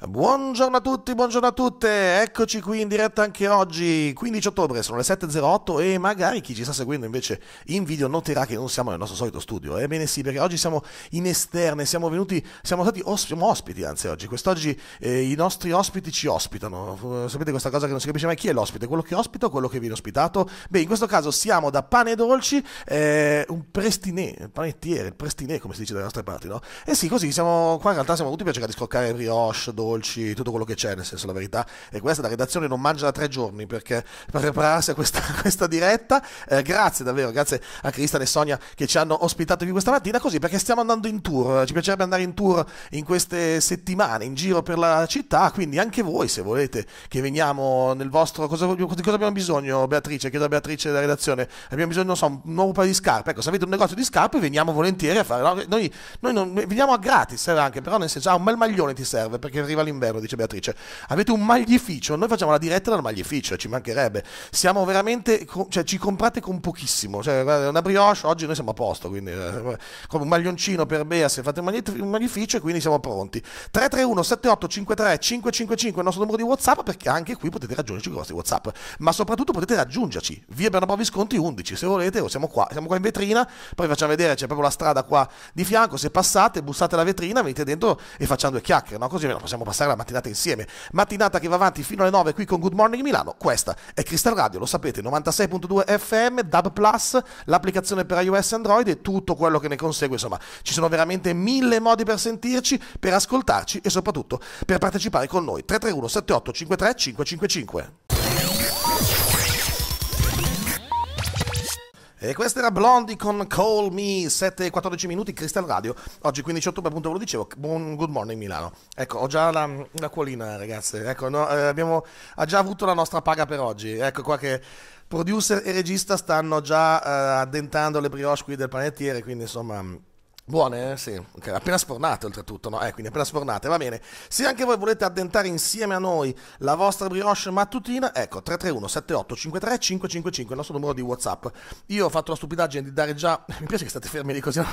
Buongiorno a tutti, buongiorno a tutte, eccoci qui in diretta anche oggi, 15 ottobre, sono le 7.08 e magari chi ci sta seguendo invece in video noterà che non siamo nel nostro solito studio, ebbene sì, perché oggi siamo in esterne, siamo venuti, siamo stati os- siamo ospiti anzi oggi, quest'oggi eh, i nostri ospiti ci ospitano, eh, sapete questa cosa che non si capisce mai chi è l'ospite, quello che ospita o quello che viene ospitato? Beh, in questo caso siamo da Pane e Dolci, eh, un prestinè, il panettiere, il prestinè come si dice dalle nostre parti, no? E eh sì, così siamo, qua in realtà siamo venuti per cercare di scoccare brioche, dolci, dolci, tutto quello che c'è, nel senso la verità è questa, la redazione non mangia da tre giorni perché per prepararsi a questa, questa diretta, eh, grazie davvero, grazie a Cristian e Sonia che ci hanno ospitato qui questa mattina, così perché stiamo andando in tour, ci piacerebbe andare in tour in queste settimane, in giro per la città, quindi anche voi se volete che veniamo nel vostro, cosa, di cosa abbiamo bisogno Beatrice, chiedo a Beatrice della redazione, abbiamo bisogno, non so, un nuovo paio di scarpe, ecco se avete un negozio di scarpe veniamo volentieri a fare, no? noi, noi non, veniamo a gratis eh, anche, però nel senso, ah un bel maglione ti serve perché arriva arriva l'inverno, dice Beatrice. Avete un maglificio, noi facciamo la diretta dal maglificio, ci mancherebbe. Siamo veramente, cioè ci comprate con pochissimo, cioè una brioche, oggi noi siamo a posto, quindi eh, come un maglioncino per Bea se fate un maglificio e quindi siamo pronti. 331 78 53 555 il nostro numero di WhatsApp perché anche qui potete raggiungerci con i vostri WhatsApp, ma soprattutto potete raggiungerci via Bernabò Visconti 11 se volete, o siamo qua, siamo qua in vetrina, poi vi facciamo vedere, c'è proprio la strada qua di fianco, se passate, bussate la vetrina, venite dentro e facciamo due chiacchiere, no? Così almeno possiamo passare la mattinata insieme. Mattinata che va avanti fino alle 9 qui con Good Morning Milano. Questa è Crystal Radio, lo sapete, 96.2 FM, DAB Plus, l'applicazione per iOS e Android e tutto quello che ne consegue. Insomma, ci sono veramente mille modi per sentirci, per ascoltarci e soprattutto per partecipare con noi. 331 78 53 555. E questa era Blondie con Call Me, 7 e 14 minuti, Crystal Radio. Oggi 15 ottobre, appunto ve lo dicevo, buon good morning Milano. Ecco, ho già la, la colina, ragazze. Ecco, no, eh, abbiamo ha già avuto la nostra paga per oggi. Ecco qua che producer e regista stanno già eh, addentando le brioche qui del panettiere, quindi insomma Buone, eh? sì. Okay. Appena sfornate oltretutto, no? Eh, quindi appena sfornate, va bene. Se anche voi volete addentare insieme a noi la vostra brioche mattutina, ecco, 331-7853-555, il nostro numero di Whatsapp. Io ho fatto la stupidaggine di dare già... Mi piace che state fermi lì così, no?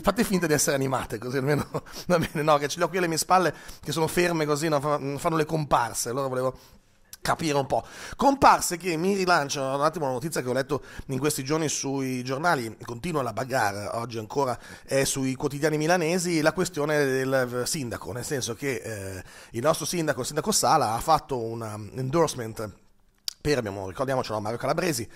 fate finta di essere animate, così almeno... Va bene, no, che ce le ho qui alle mie spalle, che sono ferme così, no? Mm, fanno le comparse, allora volevo capire un po'. Comparse che mi rilanciano un attimo la notizia che ho letto in questi giorni sui giornali, continua la bagarre oggi ancora è eh, sui quotidiani milanesi, la questione del sindaco, nel senso che eh, il nostro sindaco, il sindaco Sala, ha fatto un endorsement per, abbiamo, ricordiamocelo, Mario Calabresi,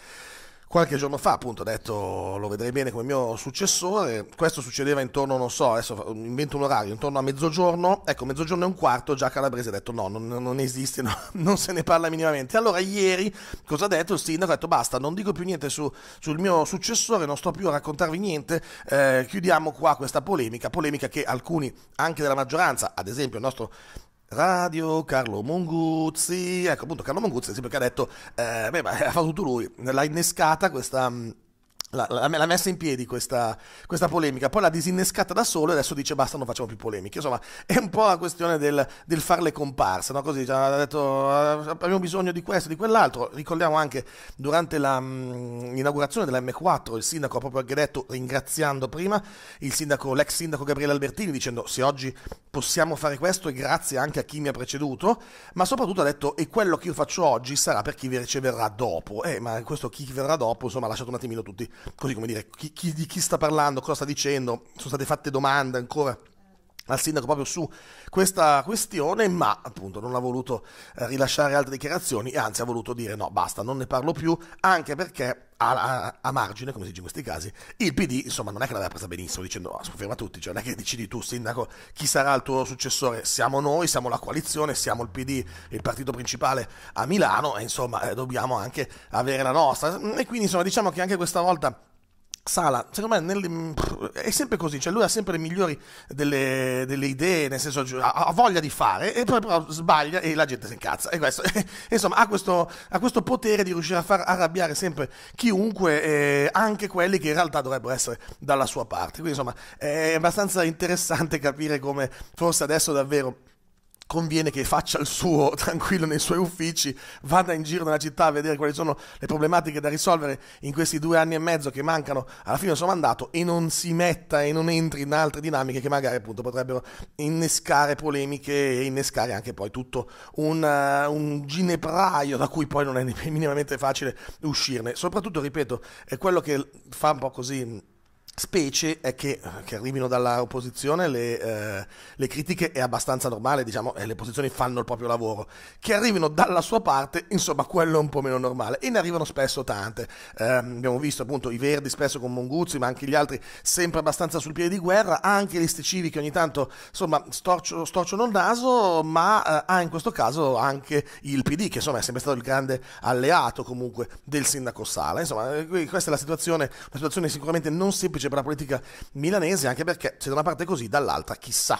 qualche giorno fa, appunto, ha detto lo vedrei bene come mio successore. Questo succedeva intorno, non so, adesso invento un orario, intorno a mezzogiorno. Ecco, mezzogiorno e un quarto, già Calabrese ha detto no, non, non esiste, no, non se ne parla minimamente. Allora ieri cosa ha detto il sindaco? Ha detto basta, non dico più niente su, sul mio successore, non sto più a raccontarvi niente, eh, chiudiamo qua questa polemica, polemica che alcuni anche della maggioranza, ad esempio il nostro Radio Carlo Monguzzi, ecco appunto Carlo Monguzzi sì perché ha detto, eh, beh, ha fatto tutto lui, l'ha innescata questa, mm, L'ha, messa in piedi questa, questa, polemica, poi l'ha disinnescata da solo e adesso dice basta, non facciamo più polemiche. Insomma, è un po' la questione del, del farle comparsa, no? così cioè, ha detto ah, abbiamo bisogno di questo, di quell'altro. Ricordiamo anche durante la, mh, l'inaugurazione dell'M4, il sindaco ha proprio anche detto, ringraziando prima sindaco, l'ex sindaco Gabriele Albertini, dicendo se oggi possiamo fare questo e grazie anche a chi mi ha preceduto, ma soprattutto ha detto e quello che io faccio oggi sarà per chi vi riceverà dopo. Eh, ma questo chi verrà dopo, insomma, ha lasciato un attimino tutti così come dire, chi, chi, di chi sta parlando, cosa sta dicendo, sono state fatte domande ancora al sindaco proprio su questa questione, ma appunto non ha voluto eh, rilasciare altre dichiarazioni, anzi ha voluto dire no, basta, non ne parlo più, anche perché a, a, a, margine, come si dice in questi casi, il PD insomma non è che l'aveva presa benissimo dicendo ah, ferma tutti, cioè non è che decidi tu sindaco chi sarà il tuo successore, siamo noi, siamo la coalizione, siamo il PD, il partito principale a Milano e insomma eh, dobbiamo anche avere la nostra e quindi insomma diciamo che anche questa volta Sala, secondo me, nel, è sempre così, cioè lui ha sempre le migliori delle, delle idee, nel senso ha, ha, voglia di fare, e poi però sbaglia e la gente si incazza. E questo, e, insomma, ha questo, ha questo, potere di riuscire a far arrabbiare sempre chiunque, eh, anche quelli che in realtà dovrebbero essere dalla sua parte. Quindi, insomma, è abbastanza interessante capire come forse adesso davvero conviene che faccia il suo tranquillo nei suoi uffici, vada in giro nella città a vedere quali sono le problematiche da risolvere in questi due anni e mezzo che mancano alla fine del suo mandato e non si metta e non entri in altre dinamiche che magari appunto potrebbero innescare polemiche e innescare anche poi tutto un, uh, un ginepraio da cui poi non è minimamente facile uscirne. Soprattutto, ripeto, è quello che fa un po' così specie è che, eh, che arrivino dall'opposizione le, eh, le, critiche è abbastanza normale, diciamo, eh, le posizioni fanno il proprio lavoro, che arrivino dalla sua parte, insomma, quello è un po' meno normale e ne arrivano spesso tante. Eh, abbiamo visto appunto i Verdi spesso con Monguzzi, ma anche gli altri sempre abbastanza sul piede di guerra, anche gli Stecivi che ogni tanto, insomma, storcio, storciano il naso, ma eh, ha in questo caso anche il PD, che insomma è sempre stato il grande alleato comunque del sindaco Sala. Insomma, eh, questa è la situazione, una situazione sicuramente non semplice per la politica milanese, anche perché se da una parte è così, dall'altra chissà.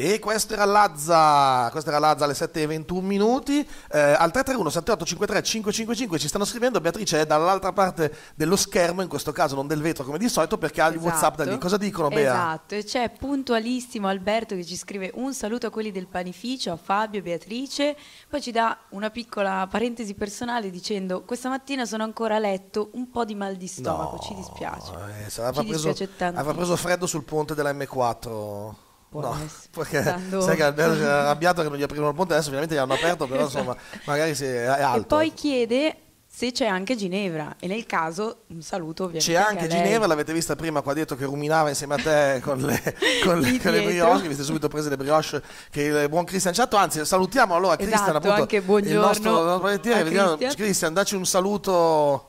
E questo era Lazza, questo era Lazza alle 7.21 minuti. Eh, al 331 78 53 555 ci stanno scrivendo, Beatrice è dall'altra parte dello schermo, in questo caso non del vetro come di solito, perché ha il esatto. WhatsApp da lì. Cosa dicono Bea? Esatto, e c'è puntualissimo Alberto che ci scrive un saluto a quelli del panificio, a Fabio, Beatrice, poi ci dà una piccola parentesi personale dicendo questa mattina sono ancora a letto, un po' di mal di stomaco, no, ci dispiace. Eh, ci dispiace preso, avrà preso freddo sul ponte della M4. Può no, essere. perché Stando... sai che Alberto si era arrabbiato che non gli aprivano il ponte, adesso finalmente gli hanno aperto, però esatto. insomma, magari si è alto. E poi chiede se c'è anche Ginevra e nel caso un saluto ovviamente. C'è anche Ginevra, l'avete vista prima qua dietro che ruminava insieme a te con le, con le, con le brioche, vi siete subito prese le brioche che il buon Cristian ci ha anzi salutiamo allora esatto, Cristian appunto. Anche buongiorno. Il nostro, il nostro Cristian, dacci un saluto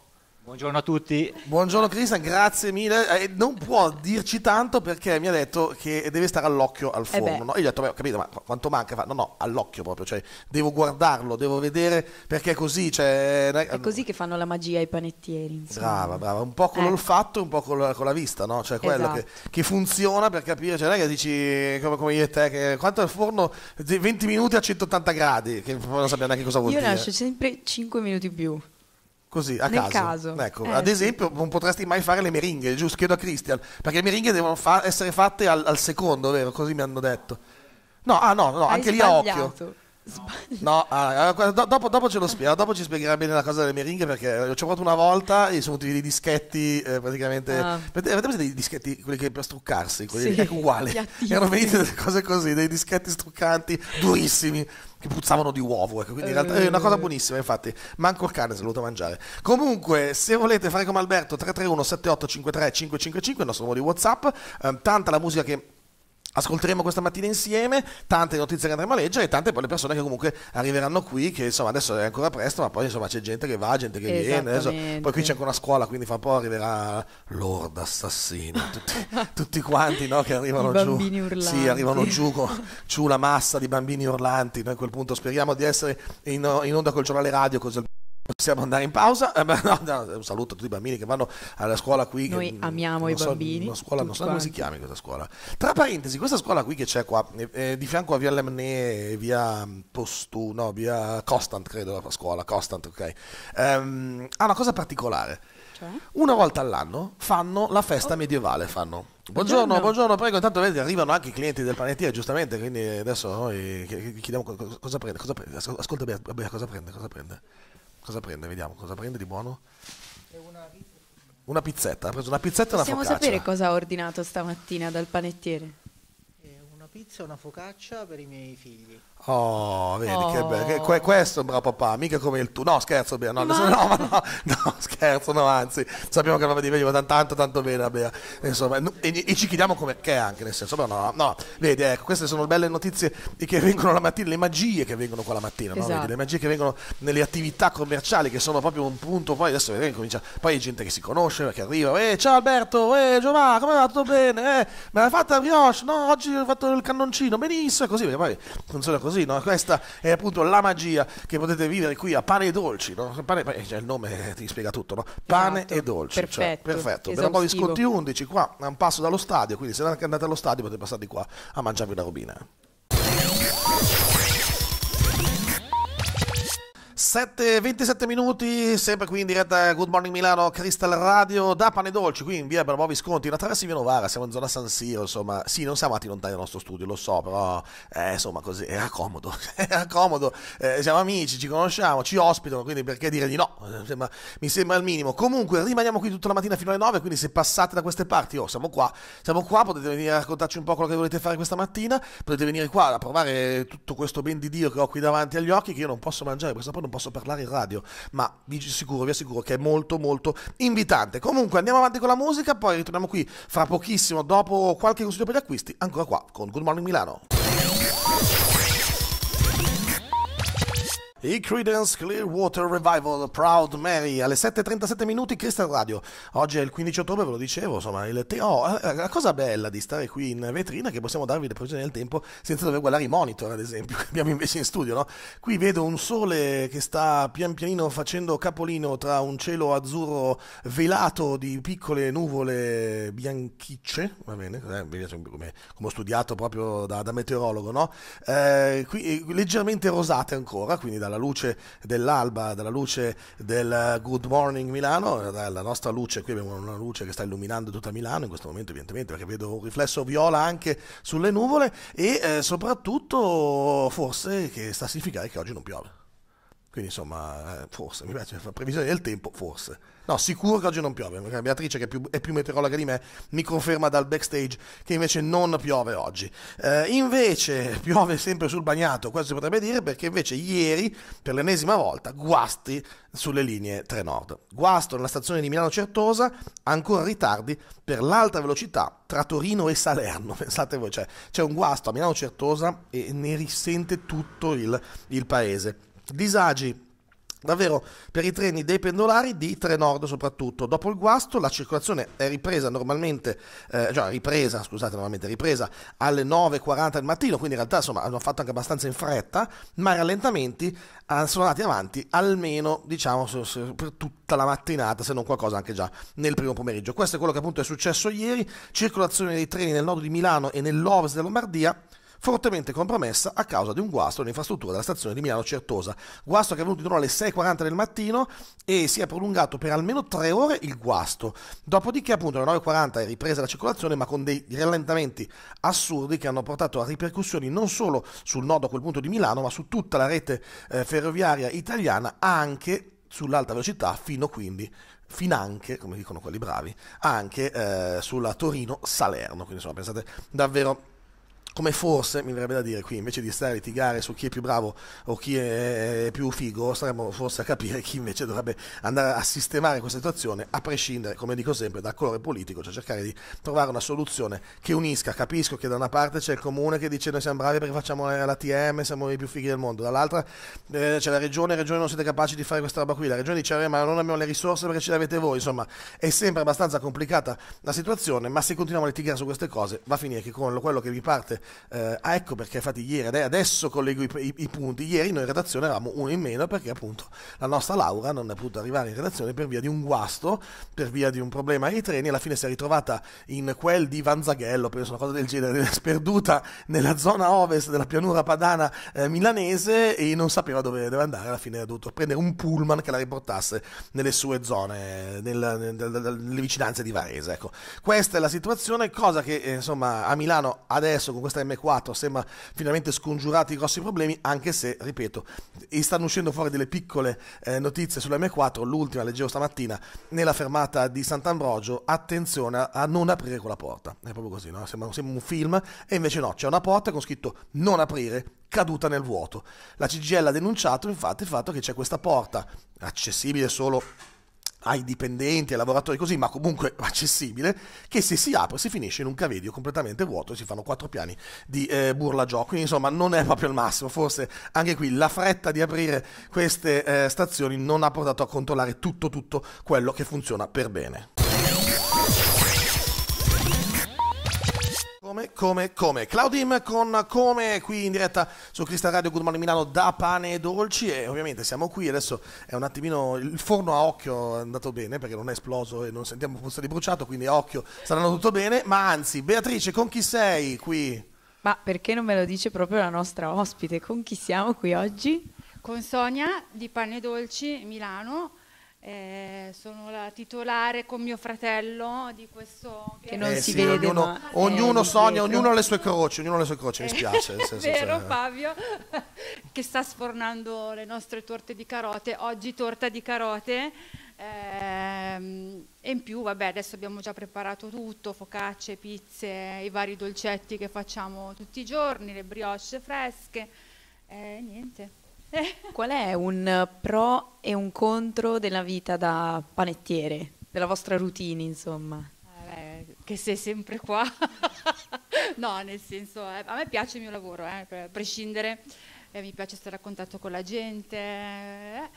Buongiorno a tutti. Buongiorno Cristian, grazie mille. Eh, non può dirci tanto perché mi ha detto che deve stare all'occhio al forno. Eh no? Io gli ho detto, beh, ho capito, ma quanto manca? Fa, no, no, all'occhio proprio, cioè devo guardarlo, devo vedere perché è così. Cioè... È così che fanno la magia i panettieri. Insomma. Brava, brava, un po' con eh. l'olfatto e un po' con la, con la, vista, no? Cioè quello esatto. che, che, funziona per capire, cioè non è che dici come, come io e te, che quanto è il forno? 20 minuti a 180 gradi, che non sappiamo neanche cosa vuol io dire. Io lascio sempre 5 minuti più. Così, a Nel caso. caso. Ecco, eh, ad esempio, sì. non potresti mai fare le meringhe, giusto? Chiedo a Christian, perché le meringhe devono fa- essere fatte al, al, secondo, vero? Così mi hanno detto. No, ah no, no anche sbagliato. lì a occhio. No, ah, ah dopo, dopo, ce lo spiega, ah, dopo ci spiegherà bene la cosa delle meringhe perché eh, ci ho provato una volta e sono tutti dei dischetti eh, praticamente... Ah. Avete presente dei dischetti, quelli che per struccarsi, quelli sì. ecco, uguali. Erano venuti delle cose così, dei dischetti struccanti durissimi che puzzavano di uovo. Ecco. Quindi in realtà è una cosa eh. buonissima, infatti. Manco il cane se l'ho dovuto mangiare. Comunque, se volete fare come Alberto, 331 7853 555, il nostro numero di WhatsApp, eh, tanta la musica che ascolteremo questa mattina insieme, tante notizie che andremo a leggere e tante poi le persone che comunque arriveranno qui, che insomma adesso è ancora presto, ma poi insomma c'è gente che va, gente che viene, adesso, poi qui c'è anche una scuola, quindi fra un po' arriverà l'orda assassina, tutti, tutti quanti no, che arrivano I giù, urlanti. sì, arrivano giù, con, giù la massa di bambini urlanti, noi a quel punto speriamo di essere in, in onda col giornale radio, così Possiamo andare in pausa? no, no, un saluto a tutti i bambini che vanno alla scuola qui. Noi che, amiamo i so, bambini. Una scuola, non so quanti. come si chiami questa scuola. Tra parentesi, questa scuola qui che c'è qua, eh, di fianco a via Lemne via Postu, no, via Constant, credo la scuola, Constant, ok. Um, ha una cosa particolare. Cioè? Una volta all'anno fanno la festa oh. medievale, fanno. Buongiorno, buongiorno, prego. Intanto vedete, arrivano anche i clienti del panettiere, giustamente. Quindi adesso noi chiediamo cosa prende. Cosa prende. Ascolta, Bea, cosa prende? Cosa prende? Cosa prende? Vediamo cosa prende di buono. Una pizzetta, ha preso una pizzetta e una focaccia. Possiamo sapere cosa ha ordinato stamattina dal panettiere? pizza e una focaccia per i miei figli. Oh, vedi oh. che bello. Que- questo è un bravo papà, mica come il tuo. No, scherzo, Bea. No, ma... no, no, no, scherzo, no, anzi, sappiamo che la mamma di veniva tanto, tanto, tanto bene, Bea. Insomma, no, e, e, ci chiediamo come che è anche, nel senso, però no, no, vedi, ecco, queste sono belle notizie che vengono la mattina, le magie che vengono qua la mattina, esatto. vedi, le esatto. magie che vengono nelle attività commerciali, che sono proprio un punto, poi adesso vedi, comincia, poi c'è gente che si conosce, che arriva, eh, ciao Alberto, eh, Giovanni, come va, tutto bene, eh, me l'hai fatta la brioche, no, oggi ho fatto il il cannoncino, benissimo, così, perché poi funziona così, no? Questa è appunto la magia che potete vivere qui a Pane e Dolci, no? Pane, cioè il nome ti spiega tutto, no? Esatto, Pane esatto, e Dolci, perfetto, cioè, perfetto. Per un po' di sconti 11, qua a un passo dallo stadio, quindi se non andate allo stadio potete passare di qua a mangiarvi una robina. 7, 27 minuti, sempre qui in diretta Good Morning Milano, Crystal Radio da Pane Dolci, qui in via per nuovi sconti, in attraverso Via Novara, siamo in zona San Siro, insomma, sì, non siamo andati lontani dal nostro studio, lo so, però, eh, insomma, così, era comodo, era comodo, eh, siamo amici, ci conosciamo, ci ospitano, quindi perché dire di no, mi sembra, mi sembra il minimo. Comunque, rimaniamo qui tutta la mattina fino alle 9, quindi se passate da queste parti, oh, siamo qua, siamo qua, potete venire a raccontarci un po' quello che volete fare questa mattina, potete venire qua a provare tutto questo ben di Dio che ho qui davanti agli occhi, che io non posso mangiare, questo poi non non posso parlare in radio, ma vi assicuro, vi assicuro che è molto molto invitante. Comunque andiamo avanti con la musica, poi ritorniamo qui fra pochissimo, dopo qualche consiglio per gli acquisti, ancora qua con Good Morning Milano. I Credence Clearwater Revival Proud Mary alle 7.37 minuti Crystal Radio. Oggi è il 15 ottobre, ve lo dicevo, insomma, il te- oh, eh, la cosa bella di stare qui in vetrina è che possiamo darvi le previsioni del tempo senza dover guardare i monitor, ad esempio, che abbiamo invece in studio, no? Qui vedo un sole che sta pian pianino facendo capolino tra un cielo azzurro velato di piccole nuvole bianchicce, va bene, eh, mi piace come, come ho studiato proprio da, da meteorologo, no? Eh, qui, eh, leggermente rosate ancora, quindi da dalla luce dell'alba, dalla luce del Good Morning Milano, dalla nostra luce, qui abbiamo una luce che sta illuminando tutta Milano in questo momento evidentemente perché vedo un riflesso viola anche sulle nuvole e eh, soprattutto forse che sta a significare che oggi non piove. Quindi insomma, eh, forse, mi piace fare previsioni del tempo, forse. No, sicuro che oggi non piove, perché Beatrice che è più, è più meteorologa di me mi conferma dal backstage che invece non piove oggi. Eh, invece piove sempre sul bagnato, questo si potrebbe dire, perché invece ieri, per l'ennesima volta, guasti sulle linee Trenord. Guasto nella stazione di Milano Certosa, ancora ritardi per l'alta velocità tra Torino e Salerno. Pensate voi, cioè, c'è un guasto a Milano Certosa e ne risente tutto il, il paese. Disagi davvero per i treni dei pendolari di Trenord soprattutto. Dopo il guasto la circolazione è ripresa normalmente, eh, cioè ripresa, scusate, normalmente ripresa alle 9.40 del mattino, quindi in realtà insomma hanno fatto anche abbastanza in fretta, ma i rallentamenti eh, sono andati avanti almeno diciamo per tutta la mattinata, se non qualcosa anche già nel primo pomeriggio. Questo è quello che appunto è successo ieri, circolazione dei treni nel nord di Milano e nell'ovest della Lombardia fortemente compromessa a causa di un guasto nell'infrastruttura della stazione di Milano Certosa. Guasto che è venuto intorno alle 6.40 del mattino e si è prolungato per almeno 3 ore il guasto. Dopodiché appunto alle 9.40 è ripresa la circolazione ma con dei rallentamenti assurdi che hanno portato a ripercussioni non solo sul nodo a quel punto di Milano ma su tutta la rete eh, ferroviaria italiana anche sull'alta velocità fino quindi finanche, come dicono quelli bravi, anche eh, sulla Torino-Salerno, quindi insomma pensate davvero come forse mi verrebbe da dire qui invece di stare a litigare su chi è più bravo o chi è più figo staremmo forse a capire chi invece dovrebbe andare a sistemare questa situazione a prescindere come dico sempre dal colore politico cioè cercare di trovare una soluzione che unisca capisco che da una parte c'è il comune che dice noi siamo bravi perché facciamo l'ATM siamo i più fighi del mondo dall'altra eh, c'è la regione la regione non siete capaci di fare questa roba qui la regione dice eh, ma non abbiamo le risorse perché ce le avete voi insomma è sempre abbastanza complicata la situazione ma se continuiamo a litigare su queste cose va a finire che con quello che vi parte eh, ah, ecco perché infatti ieri, adesso collego i, i, i, punti, ieri noi in redazione eravamo uno in meno perché appunto la nostra Laura non è potuta arrivare in redazione per via di un guasto, per via di un problema ai treni, alla fine si è ritrovata in quel di Vanzaghello, penso una cosa del genere, sperduta nella zona ovest della pianura padana eh, milanese e non sapeva dove doveva andare, alla fine ha dovuto prendere un pullman che la riportasse nelle sue zone, nel, nel, nelle vicinanze di Varese. Ecco. Questa è la situazione, cosa che eh, insomma a Milano adesso con questo questa M4 sembra finalmente scongiurati i grossi problemi, anche se, ripeto, stanno uscendo fuori delle piccole eh, notizie sulla M4, l'ultima leggevo stamattina, nella fermata di Sant'Ambrogio, attenzione a non aprire quella porta, è proprio così, no? sembra, sembra un film, e invece no, c'è una porta con scritto non aprire, caduta nel vuoto. La CGL ha denunciato infatti il fatto che c'è questa porta, accessibile solo ai dipendenti, ai lavoratori così, ma comunque accessibile, che se si apre si finisce in un cavedio completamente vuoto e si fanno quattro piani di eh, burla gioco. Quindi insomma non è proprio il massimo, forse anche qui la fretta di aprire queste eh, stazioni non ha portato a controllare tutto tutto quello che funziona per bene. Come, come, come. Claudim con Come qui in diretta su Cristal Radio Good Morning Milano da Pane e Dolci e ovviamente siamo qui, adesso è un attimino, il forno a occhio è andato bene perché non è esploso e non sentiamo forse di bruciato, quindi a occhio sarà tutto bene, ma anzi Beatrice con chi sei qui? Ma perché non me lo dice proprio la nostra ospite? Con chi siamo qui oggi? Con Sonia di Pane e Dolci Milano eh, sono la titolare con mio fratello di questo che, che non eh si sì, vede ognuno, ma, eh, ognuno eh, sogna, ognuno ha le sue croci ognuno ha le sue croci, mi eh, spiace è vero cioè, eh. Fabio che sta sfornando le nostre torte di carote oggi torta di carote ehm, e in più vabbè adesso abbiamo già preparato tutto focacce, pizze, i vari dolcetti che facciamo tutti i giorni le brioche fresche niente eh? Qual è un pro e un contro della vita da panettiere, della vostra routine, insomma? Eh, che sei sempre qua. no, nel senso, eh, a me piace il mio lavoro, eh, a prescindere, eh, mi piace stare a contatto con la gente Eh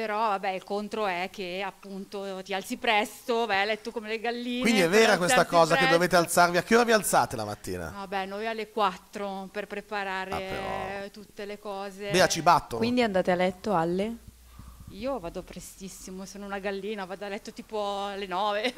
però vabbè il contro è che appunto ti alzi presto, vai a letto come le galline. Quindi è vera questa cosa presto. che dovete alzarvi, a che ora vi alzate la mattina? Vabbè noi alle 4 per preparare ah, tutte le cose. Bea ci batto. Quindi andate a letto alle? Io vado prestissimo, sono una gallina, vado a letto tipo alle 9.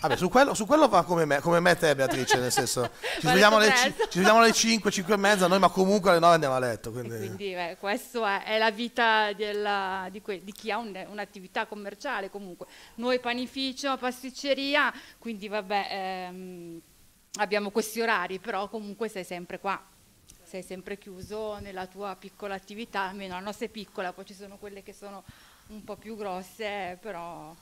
Vabbè, su quello, su quello va come me, come me te Beatrice, nel senso, ci svegliamo alle, ci svegliamo alle 5, 5 e mezza, noi ma comunque alle 9 andiamo a letto. Quindi, quindi questa è, è, la vita della, di, que, di, chi ha un, un'attività commerciale comunque. Noi panificio, pasticceria, quindi vabbè, ehm, abbiamo questi orari, però comunque sei sempre qua sei sempre chiuso nella tua piccola attività, almeno la nostra è piccola, poi ci sono quelle che sono un po' più grosse, però...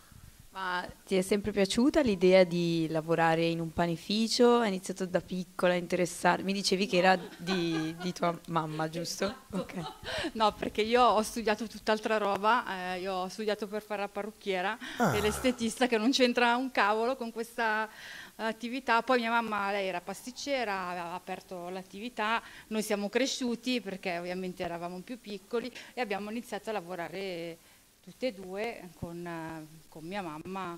Ma ti è sempre piaciuta l'idea di lavorare in un panificio? Hai iniziato da piccola a interessarti? Mi dicevi che era di, di tua mamma, giusto? Okay. No, perché io ho studiato tutt'altra roba, eh, io ho studiato per fare la parrucchiera ah. e l'estetista che non c'entra un cavolo con questa attività. Poi mia mamma, lei era pasticcera, aveva aperto l'attività, noi siamo cresciuti perché ovviamente eravamo più piccoli e abbiamo iniziato a lavorare tutte e due eh, con, eh, con mia mamma.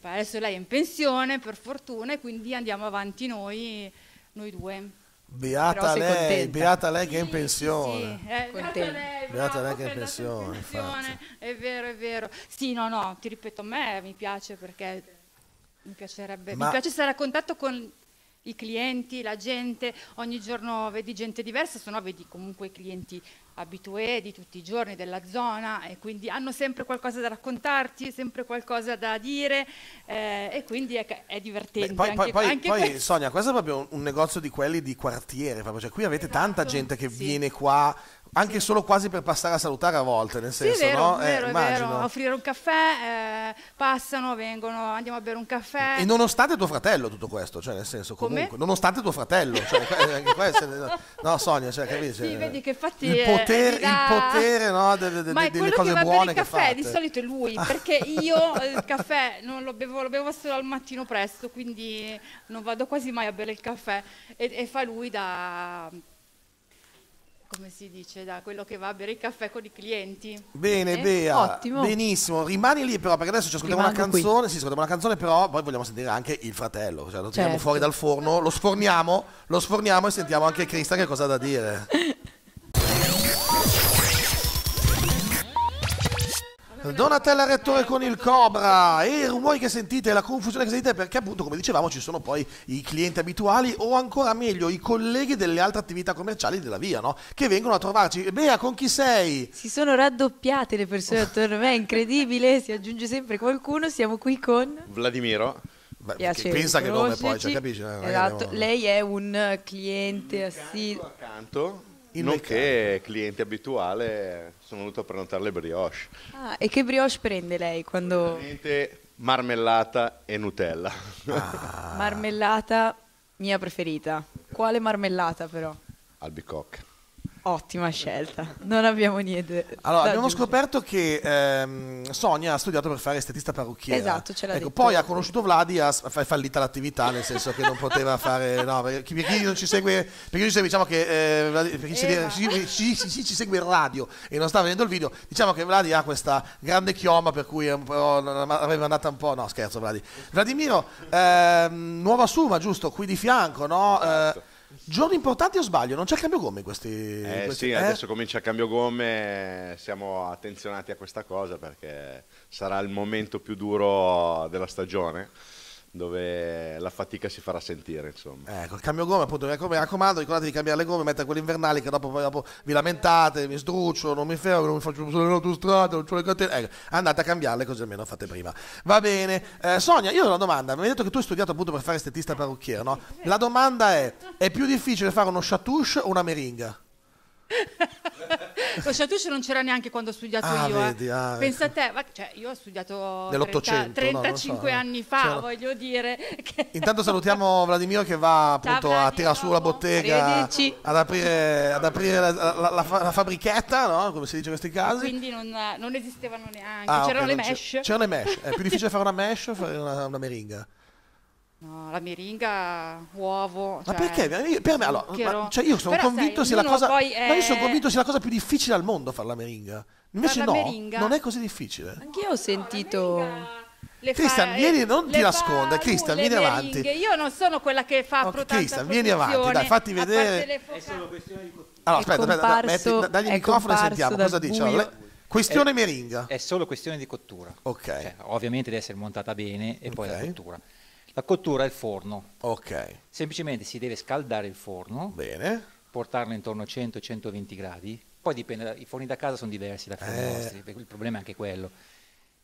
Adesso lei è in pensione, per fortuna, e quindi andiamo avanti noi, noi due. Beata lei, beata lei, che è in pensione. Sì, sì. Eh, beata lei, beata lei che è in pensione. pensione è vero, è vero. Sì, no, no, ti ripeto, a me mi piace perché mi piacerebbe, Ma... mi piace stare a contatto con i clienti, la gente, ogni giorno vedi gente diversa, se no vedi comunque i clienti abitué di tutti i giorni della zona e quindi hanno sempre qualcosa da raccontarti, sempre qualcosa da dire eh, e quindi è, è divertente. Beh, poi, anche, poi, anche poi questo. Sonia, questo è proprio un, un, negozio di quelli di quartiere, proprio. Cioè, qui avete esatto, tanta gente che sì. viene qua anche solo quasi per passare a salutare a volte, nel senso, sì, vero, no? Vero, eh, è vero, offrire un caffè, eh, passano, vengono, andiamo a bere un caffè. E nonostante tuo fratello tutto questo, cioè nel senso comunque, Come? nonostante tuo fratello, cioè, eh, anche questo, no Sonia, cioè capisci? Sì, vedi che fatti il eh, potere, il potere no, delle, delle, Ma è delle cose che buone che fa. il caffè di solito è lui, perché io eh, il caffè non lo bevo, lo bevo solo al mattino presto, quindi non vado quasi mai a bere il caffè e, e fa lui da come si dice, da quello che va a bere il caffè con i clienti. Bene, eh? Bea. Ottimo. Benissimo. Rimani lì però perché adesso ci ascoltiamo Rimango una canzone, qui. sì, ascoltiamo una canzone, però poi vogliamo sentire anche il fratello, cioè lo tiriamo certo. fuori dal forno, lo sforniamo, lo sforniamo e sentiamo anche Crista che cosa ha da dire. Donatella Rettore con il Cobra e i rumori che sentite, la confusione che sentite perché appunto come dicevamo ci sono poi i clienti abituali o ancora meglio i colleghi delle altre attività commerciali della via no? che vengono a trovarci. Bea con chi sei? Si sono raddoppiate le persone attorno a me, è incredibile, si aggiunge sempre qualcuno, siamo qui con... Vladimiro. Beh, piace pensa che nome poi, cioè, capisci? Eh, esatto, abbiamo... Eh, lei è un cliente assiduo. Ecco, accanto, il nonché mercato. cliente abituale, sono venuto a prenotare le brioche. Ah, e che brioche prende lei quando... Marmellata e Nutella. Ah. marmellata mia preferita. Quale marmellata però? Albicocca. Ottima scelta, non abbiamo niente. Allora, abbiamo scoperto che ehm, Sonia ha studiato per fare estetista parrucchiera. Esatto, ce l'ha ecco, detto. Poi ha conosciuto Vladi e ha è fallita l'attività, nel senso che non poteva fare... No, per chi non ci segue, perché noi diciamo che... Eh, Vladi, per chi ci, ci, ci, ci, segue in radio e non sta vedendo il video, diciamo che Vladi ha questa grande chioma per cui avrebbe andata un po'... No, scherzo Vladi. Vladimiro, ehm, nuova Suma, giusto? Qui di fianco, no? Esatto. Eh, certo. Giorni importanti o sbaglio? Non c'è cambio gomme in questi... Eh questi, sì, eh? adesso comincia il cambio gomme, siamo attenzionati a questa cosa perché sarà il momento più duro della stagione dove la fatica si farà sentire insomma ecco cambio gomme appunto mi raccomando ricordate di cambiare le gomme mettere quelle invernali che dopo, dopo vi lamentate mi sdruccio non mi fermo non mi faccio usare l'autostrada non ho le catene ecco andate a cambiarle così almeno fate prima va bene eh, Sonia io ho una domanda mi hai detto che tu hai studiato appunto per fare estetista parrucchiere no? la domanda è è più difficile fare uno chatouche o una meringa? lo Chateau non c'era neanche quando ho studiato ah, io. Eh. Vedi, ah, ecco. Pensa ecco. a te, ma, cioè, io ho studiato 30, 35 no, so, eh. anni fa, cioè, voglio dire. Che... Intanto salutiamo Vladimiro che va appunto Ciao, a tirare su la bottega ad aprire, ad aprire, la, la, la, la fabbrichetta, no? come si dice in questi casi. Quindi non, non esistevano neanche, ah, c'erano okay, le mesh. C'erano le mesh, è più difficile fare una mesh o fare una, una meringa. No, la meringa, uovo. Cioè, ma perché? Io, per me, allora, ma, cioè io sono convinto sai, sia la cosa. È... Ma io sono convinto sia la cosa più difficile al mondo fare la meringa. Invece la no, meringa... non è così difficile. Anch'io ho sentito. No, Cristian, vieni, eh, non ti nasconda. Cristian, vieni avanti. Io non sono quella che fa okay, Cristian, vieni avanti, dai, fatti vedere. È solo questione di cottura. Allora, aspetta, comparso, aspetta, metti, dagli il microfono e sentiamo cosa dice. Allora, questione è, meringa. È solo questione di cottura. Ok. Cioè, ovviamente deve essere montata bene e okay. poi la cottura. La cottura è il forno. Ok. Semplicemente si deve scaldare il forno. Bene. Portarlo intorno a 100-120 gradi. Poi dipende, i forni da casa sono diversi da quelli eh. nostri, il problema è anche quello.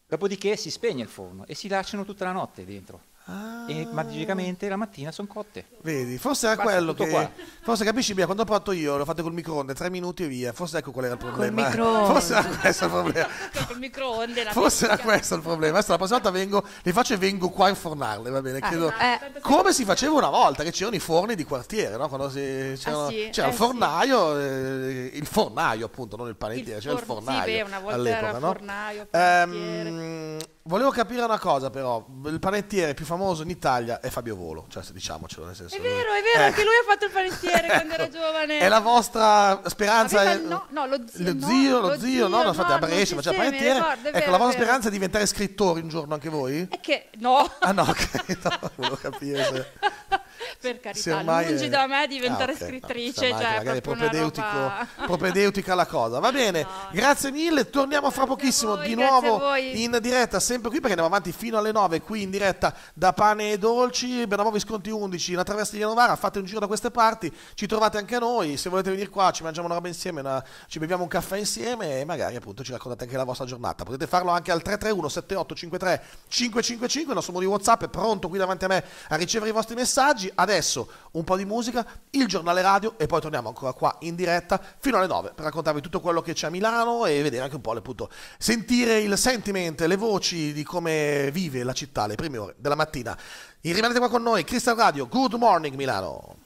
Dopodiché si spegne il forno e si lasciano tutta la notte dentro. Ah. E magicamente la mattina sono cotte. Vedi, forse era Basta quello che. Qua. Forse capisci bene, quando ho fatto io l'ho fatto col microonde, tre minuti e via. Forse ecco qual era il problema. microonde. Forse era questo il problema. col microonde Forse era questo il problema. Adesso la prossima volta vengo, le faccio e vengo qua a infornarle, va bene? Ah, Chiedo, eh. Come si faceva una volta che c'erano i forni di quartiere, no? Quando si, c'era, ah, sì, c'era eh, il fornaio, sì. eh, il fornaio appunto, non il panettiere, c'era il fornaio. Sì, beh, una volta all'epoca, no? fornaio, Volevo capire una cosa, però. Il panettiere più famoso in Italia è Fabio Volo. Cioè, diciamocelo, nel senso. È vero, è vero, eh. anche lui ha fatto il panettiere quando era ecco. giovane. È la vostra speranza. Aveva, no, no, lo zio. Lo zio, lo, lo zio, zio, no, no, infatti no, a Brescia faceva il panettiere. Ricordo, ecco, la vostra speranza è diventare scrittore un giorno anche voi? È che no. Ah, no, ok, no, volevo capire se. per carità, ormai... lungi da me diventare ah, okay, scrittrice, no, cioè magari propedeutico, roba... propedeutica la cosa. Va bene, no, grazie mille, torniamo fra pochissimo voi, di nuovo in diretta, sempre qui perché andiamo avanti fino alle 9 qui in diretta da Pane e Dolci, Benamovi Sconti 11, la traversa di Novara, fate un giro da queste parti, ci trovate anche noi, se volete venire qua ci mangiamo una roba insieme, una... ci beviamo un caffè insieme e magari appunto ci raccontate anche la vostra giornata. Potete farlo anche al 331 7853 555, il nostro modo di WhatsApp è pronto qui davanti a me a ricevere i vostri messaggi adesso un po' di musica, il giornale radio e poi torniamo ancora qua in diretta fino alle 9 per raccontarvi tutto quello che c'è a Milano e vedere anche un po' appunto sentire il sentiment, le voci di come vive la città le prime ore della mattina. E rimanete qua con noi, Crystal Radio, Good Morning Milano.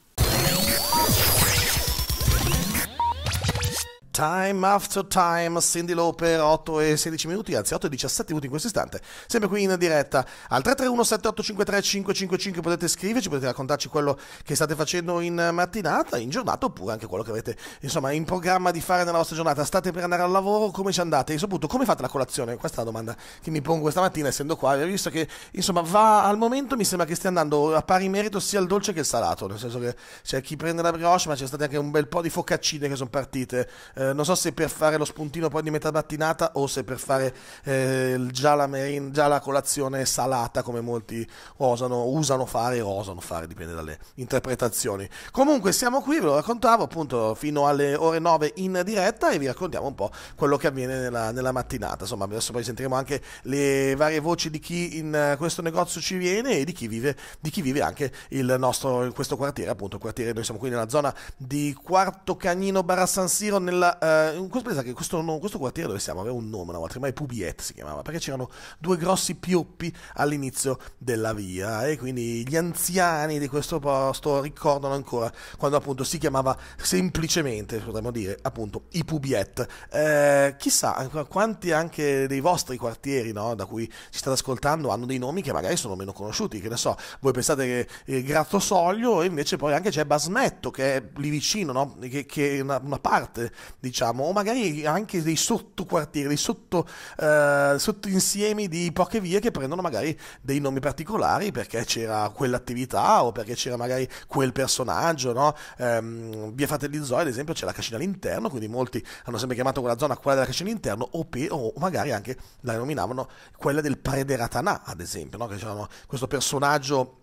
Time after time, Cindy Lauper, 8 e 16 minuti, anzi 8 e 17 minuti in questo istante, sempre qui in diretta al 331-7853-555 potete scriverci, potete raccontarci quello che state facendo in mattinata, in giornata oppure anche quello che avete insomma in programma di fare nella vostra giornata, state per andare al lavoro, come ci andate e soprattutto come fate la colazione? Questa è la domanda che mi pongo questa mattina essendo qua, visto che insomma va al momento mi sembra che stia andando a pari merito sia il dolce che il salato, nel senso che c'è chi prende la brioche ma c'è stato anche un bel po' di focaccine che sono partite. Eh, eh, non so se per fare lo spuntino poi di metà mattinata o se per fare eh, già, la marine, già, la colazione salata come molti osano, usano fare o osano fare, dipende dalle interpretazioni. Comunque siamo qui, ve lo raccontavo appunto fino alle ore 9 in diretta e vi raccontiamo un po' quello che avviene nella, nella mattinata. Insomma, adesso poi sentiremo anche le varie voci di chi in eh, questo negozio ci viene e di chi vive, di chi vive anche il nostro, questo quartiere, appunto, il quartiere, noi siamo qui nella zona di Quarto Cagnino Barra San Siro, nella una eh, sorpresa che questo, questo, quartiere dove siamo aveva un nome una volta, ma mai Pubiet si chiamava, perché c'erano due grossi pioppi all'inizio della via e quindi gli anziani di questo posto ricordano ancora quando appunto si chiamava semplicemente, potremmo dire, appunto i Pubiet. Eh, chissà quanti anche dei vostri quartieri no, da cui ci state ascoltando hanno dei nomi che magari sono meno conosciuti, che ne so, voi pensate che eh, Grattosoglio e invece poi anche c'è Basmetto che è lì vicino, no? che, che è una, una parte diciamo, o magari anche dei sottoquartieri, dei sotto, eh, sottoinsiemi di poche vie che prendono magari dei nomi particolari perché c'era quell'attività o perché c'era magari quel personaggio, no? Ehm, via Fratelli Zoe, ad esempio, c'è la cascina all'interno, quindi molti hanno sempre chiamato quella zona quella della cascina all'interno o, pe- o magari anche la denominavano quella del Prederatanà, ad esempio, no? che c'erano questo personaggio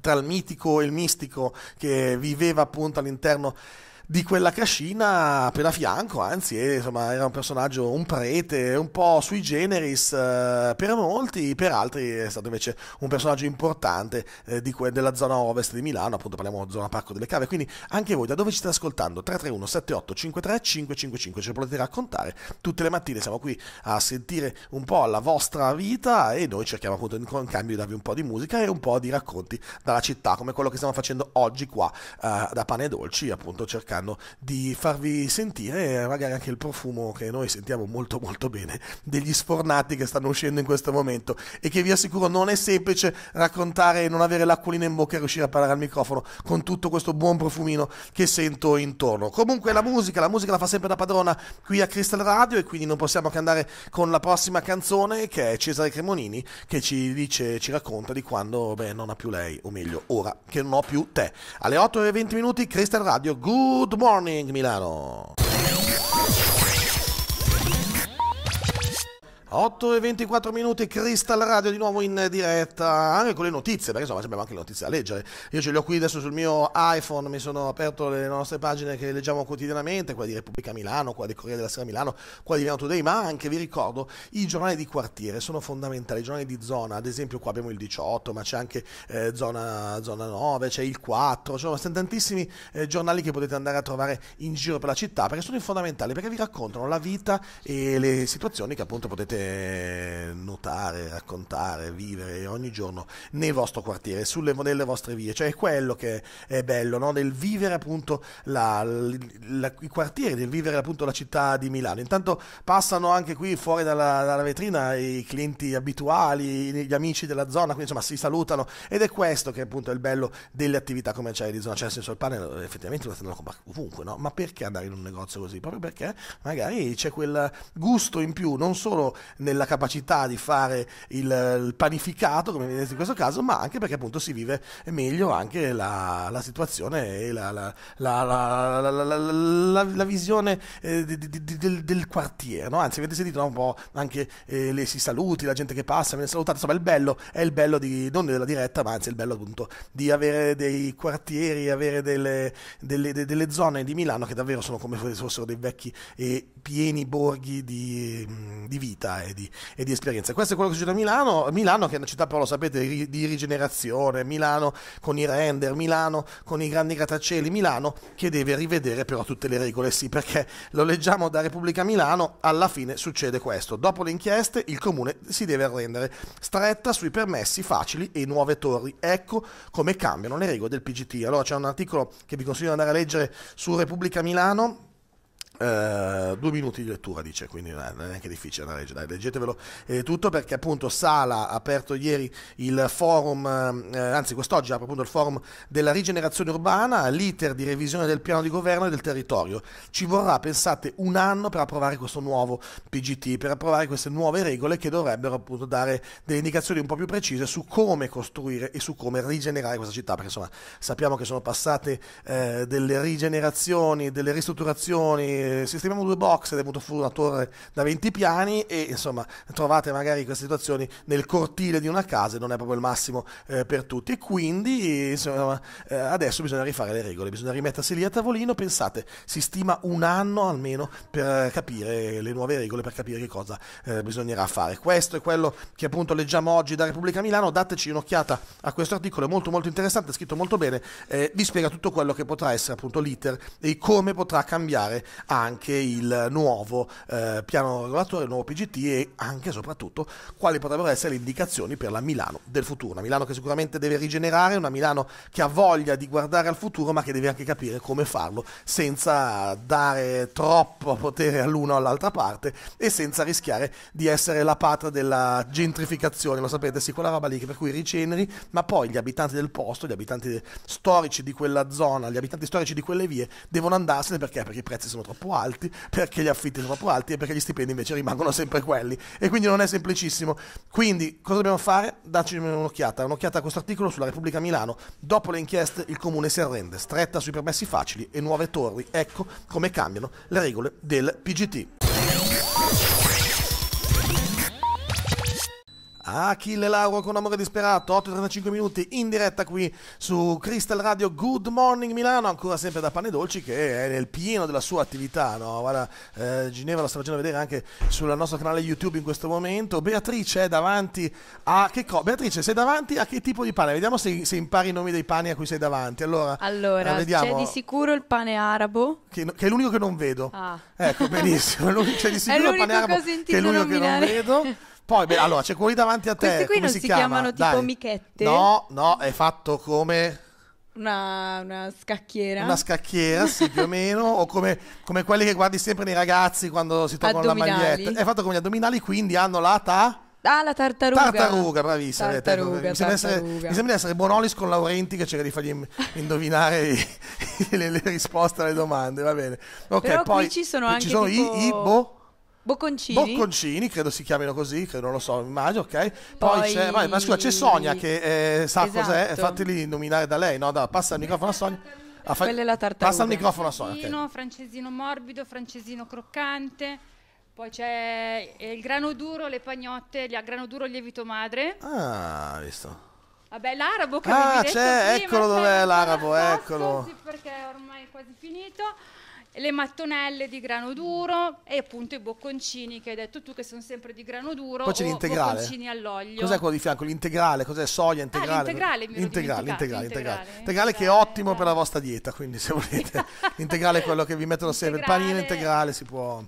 tra il mitico e il mistico che viveva appunto all'interno di quella cascina appena a fianco, anzi eh, insomma, era un personaggio, un prete, un po' sui generis eh, per molti, per altri è stato invece un personaggio importante eh, que- della zona ovest di Milano, appunto parliamo di zona Parco delle Cave, quindi anche voi da dove ci state ascoltando? 331 78 53 555, ce lo potete raccontare, tutte le mattine siamo qui a sentire un po' la vostra vita e noi cerchiamo appunto in, in cambio di darvi un po' di musica e un po' di racconti dalla città, come quello che stiamo facendo oggi qua eh, da Pane e Dolci, appunto cercando cercando di farvi sentire magari anche il profumo che noi sentiamo molto molto bene degli sfornati che stanno uscendo in questo momento e che vi assicuro non è semplice raccontare e non avere l'acquolina in bocca e riuscire a parlare al microfono con tutto questo buon profumino che sento intorno. Comunque la musica, la musica la fa sempre da padrona qui a Crystal Radio e quindi non possiamo che andare con la prossima canzone che è Cesare Cremonini che ci dice, ci racconta di quando beh, non ha più lei, o meglio ora che non ho più te. Alle 8 e 20 minuti Crystal Radio, good Good morning, Milano! 8 e 24 minuti, Crystal Radio di nuovo in diretta, anche con le notizie, perché insomma abbiamo anche le notizie da leggere. Io ce le ho qui adesso sul mio iPhone, mi sono aperto le nostre pagine che leggiamo quotidianamente, quella di Repubblica Milano, quella di Corriere della Sera Milano, quella di Veneto Today, ma anche, vi ricordo, i giornali di quartiere sono fondamentali, i giornali di zona, ad esempio qua abbiamo il 18, ma c'è anche eh, zona, zona, 9, c'è il 4, insomma sono tantissimi eh, giornali che potete andare a trovare in giro per la città, perché sono fondamentali, perché vi raccontano la vita e le situazioni che appunto potete potete notare, raccontare, vivere ogni giorno nel vostro quartiere, sulle, nelle vostre vie, cioè è quello che è bello, no? del vivere appunto la, la, i quartieri, del vivere appunto la città di Milano. Intanto passano anche qui fuori dalla, dalla vetrina i clienti abituali, gli amici della zona, quindi insomma si salutano ed è questo che appunto è il bello delle attività commerciali di zona, cioè nel senso il pane effettivamente lo stanno comprando ovunque, no? ma perché andare in un negozio così? Proprio perché magari c'è quel gusto in più, non solo nella capacità di fare il, il panificato, come vedete in questo caso, ma anche perché appunto si vive meglio anche la, la situazione e la, la, la visione eh, di, di, di, del, del, quartiere. No? Anzi, avete sentito no? un po' anche eh, le si saluti, la gente che passa, viene salutata, insomma il bello è il bello di, non della diretta, ma anzi il bello appunto di avere dei quartieri, avere delle, delle, de, delle zone di Milano che davvero sono come se fossero dei vecchi e pieni borghi di, di vita e di, e di esperienza. Questo è quello che succede a Milano, Milano che è una città, però lo sapete, ri, di rigenerazione, Milano con i render, Milano con i grandi grattacieli, Milano che deve rivedere però tutte le regole, sì, perché lo leggiamo da Repubblica Milano, alla fine succede questo. Dopo le inchieste il comune si deve arrendere, stretta sui permessi facili e nuove torri. Ecco come cambiano le regole del PGT. Allora c'è un articolo che vi consiglio di andare a leggere su Repubblica Milano eh, due minuti di lettura dice quindi non è neanche difficile da leggere dai, leggetevelo eh, tutto perché appunto Sala ha aperto ieri il forum eh, anzi quest'oggi apre appunto il forum della rigenerazione urbana l'iter di revisione del piano di governo e del territorio ci vorrà pensate un anno per approvare questo nuovo PGT per approvare queste nuove regole che dovrebbero appunto dare delle indicazioni un po' più precise su come costruire e su come rigenerare questa città perché insomma sappiamo che sono passate eh, delle rigenerazioni delle ristrutturazioni eh, sistemiamo due box ed è venuto fuori una torre da 20 piani e insomma trovate magari queste situazioni nel cortile di una casa e non è proprio il massimo eh, per tutti e quindi insomma, eh, adesso bisogna rifare le regole, bisogna rimettersi lì a tavolino, pensate, si stima un anno almeno per capire le nuove regole, per capire che cosa eh, bisognerà fare. Questo è quello che appunto leggiamo oggi da Repubblica Milano, dateci un'occhiata a questo articolo, è molto molto interessante, è scritto molto bene, eh, vi spiega tutto quello che potrà essere appunto l'iter e come potrà cambiare anche anche il nuovo eh, piano regolatore, il nuovo PGT e anche e soprattutto quali potrebbero essere le indicazioni per la Milano del futuro. Una Milano che sicuramente deve rigenerare, una Milano che ha voglia di guardare al futuro ma che deve anche capire come farlo senza dare troppo potere all'uno o all'altra parte e senza rischiare di essere la patria della gentrificazione, lo sapete, sì, quella roba lì per cui riceneri, ma poi gli abitanti del posto, gli abitanti storici di quella zona, gli abitanti storici di quelle vie devono andarsene perché? Perché i prezzi sono troppo troppo alti, perché gli affitti sono troppo alti e perché gli stipendi invece rimangono sempre quelli. E quindi non è semplicissimo. Quindi cosa dobbiamo fare? Darci un'occhiata, un'occhiata a questo articolo sulla Repubblica Milano. Dopo le inchieste il comune si arrende, stretta sui permessi facili e nuove torri. Ecco come cambiano le regole del PGT. Achille Lauro con Amore Disperato, 8.35 minuti in diretta qui su Crystal Radio Good Morning Milano, ancora sempre da Pane Dolci che è nel pieno della sua attività, no? Guarda, eh, Ginevra la sta facendo vedere anche sul nostro canale YouTube in questo momento, Beatrice è davanti a che cosa? Beatrice sei davanti a che tipo di pane? Vediamo se, se, impari i nomi dei pani a cui sei davanti, allora, allora eh, vediamo. c'è di sicuro il pane arabo che, che, è l'unico che non vedo, ah. ecco benissimo, c'è di sicuro il pane arabo che è l'unico nominare. che non vedo Poi, beh, allora, c'è quelli davanti a te. Questi qui non si, si chiama? chiamano tipo Dai. michette? No, no, è fatto come... Una, una, scacchiera. Una scacchiera, sì, più o meno, o come, come quelli che guardi sempre nei ragazzi quando si toccano la maglietta. È fatto come gli addominali, quindi hanno la ta... Ah, la tartaruga. Tartaruga, bravissima. Tartaruga, mi, sembra tartaruga. Essere, mi, sembra di essere Bonolis con Laurenti che cerca di fargli indovinare i, le, le, risposte alle domande, va bene. Okay, Però poi, ci sono anche ci sono tipo... i, i boh, Bocconcini. Bocconcini, credo si chiamino così, credo, non lo so, immagino, ok. Poi, Poi... c'è, ma, ma, scusa, c'è Sonia che eh, sa esatto. cos'è, fateli nominare da lei, no? Da, passa il microfono a eh, Sonia. Ah, fa... Quella è la tartaruga. Passa il microfono a Sonia. Okay. Francesino morbido, francesino croccante. Poi c'è il grano duro, le pagnotte, il grano duro lievito madre. Ah, visto. Vabbè, l'arabo che ah, c'è, prima, eccolo dov'è l'arabo, ah, eccolo. Perché ormai è quasi finito le mattonelle di grano duro e appunto i bocconcini che hai detto tu che sono sempre di grano duro Poi c'è o l'integrale. bocconcini all'olio. Cos'è quello di fianco? L'integrale, cos'è? Soia ah, integrale? Ah, l'integrale, mi ero Integrale, l'integrale, dimenticato. che è ottimo per la vostra dieta, quindi se volete. L'integrale è quello che vi mettono sempre, il panino integrale si può...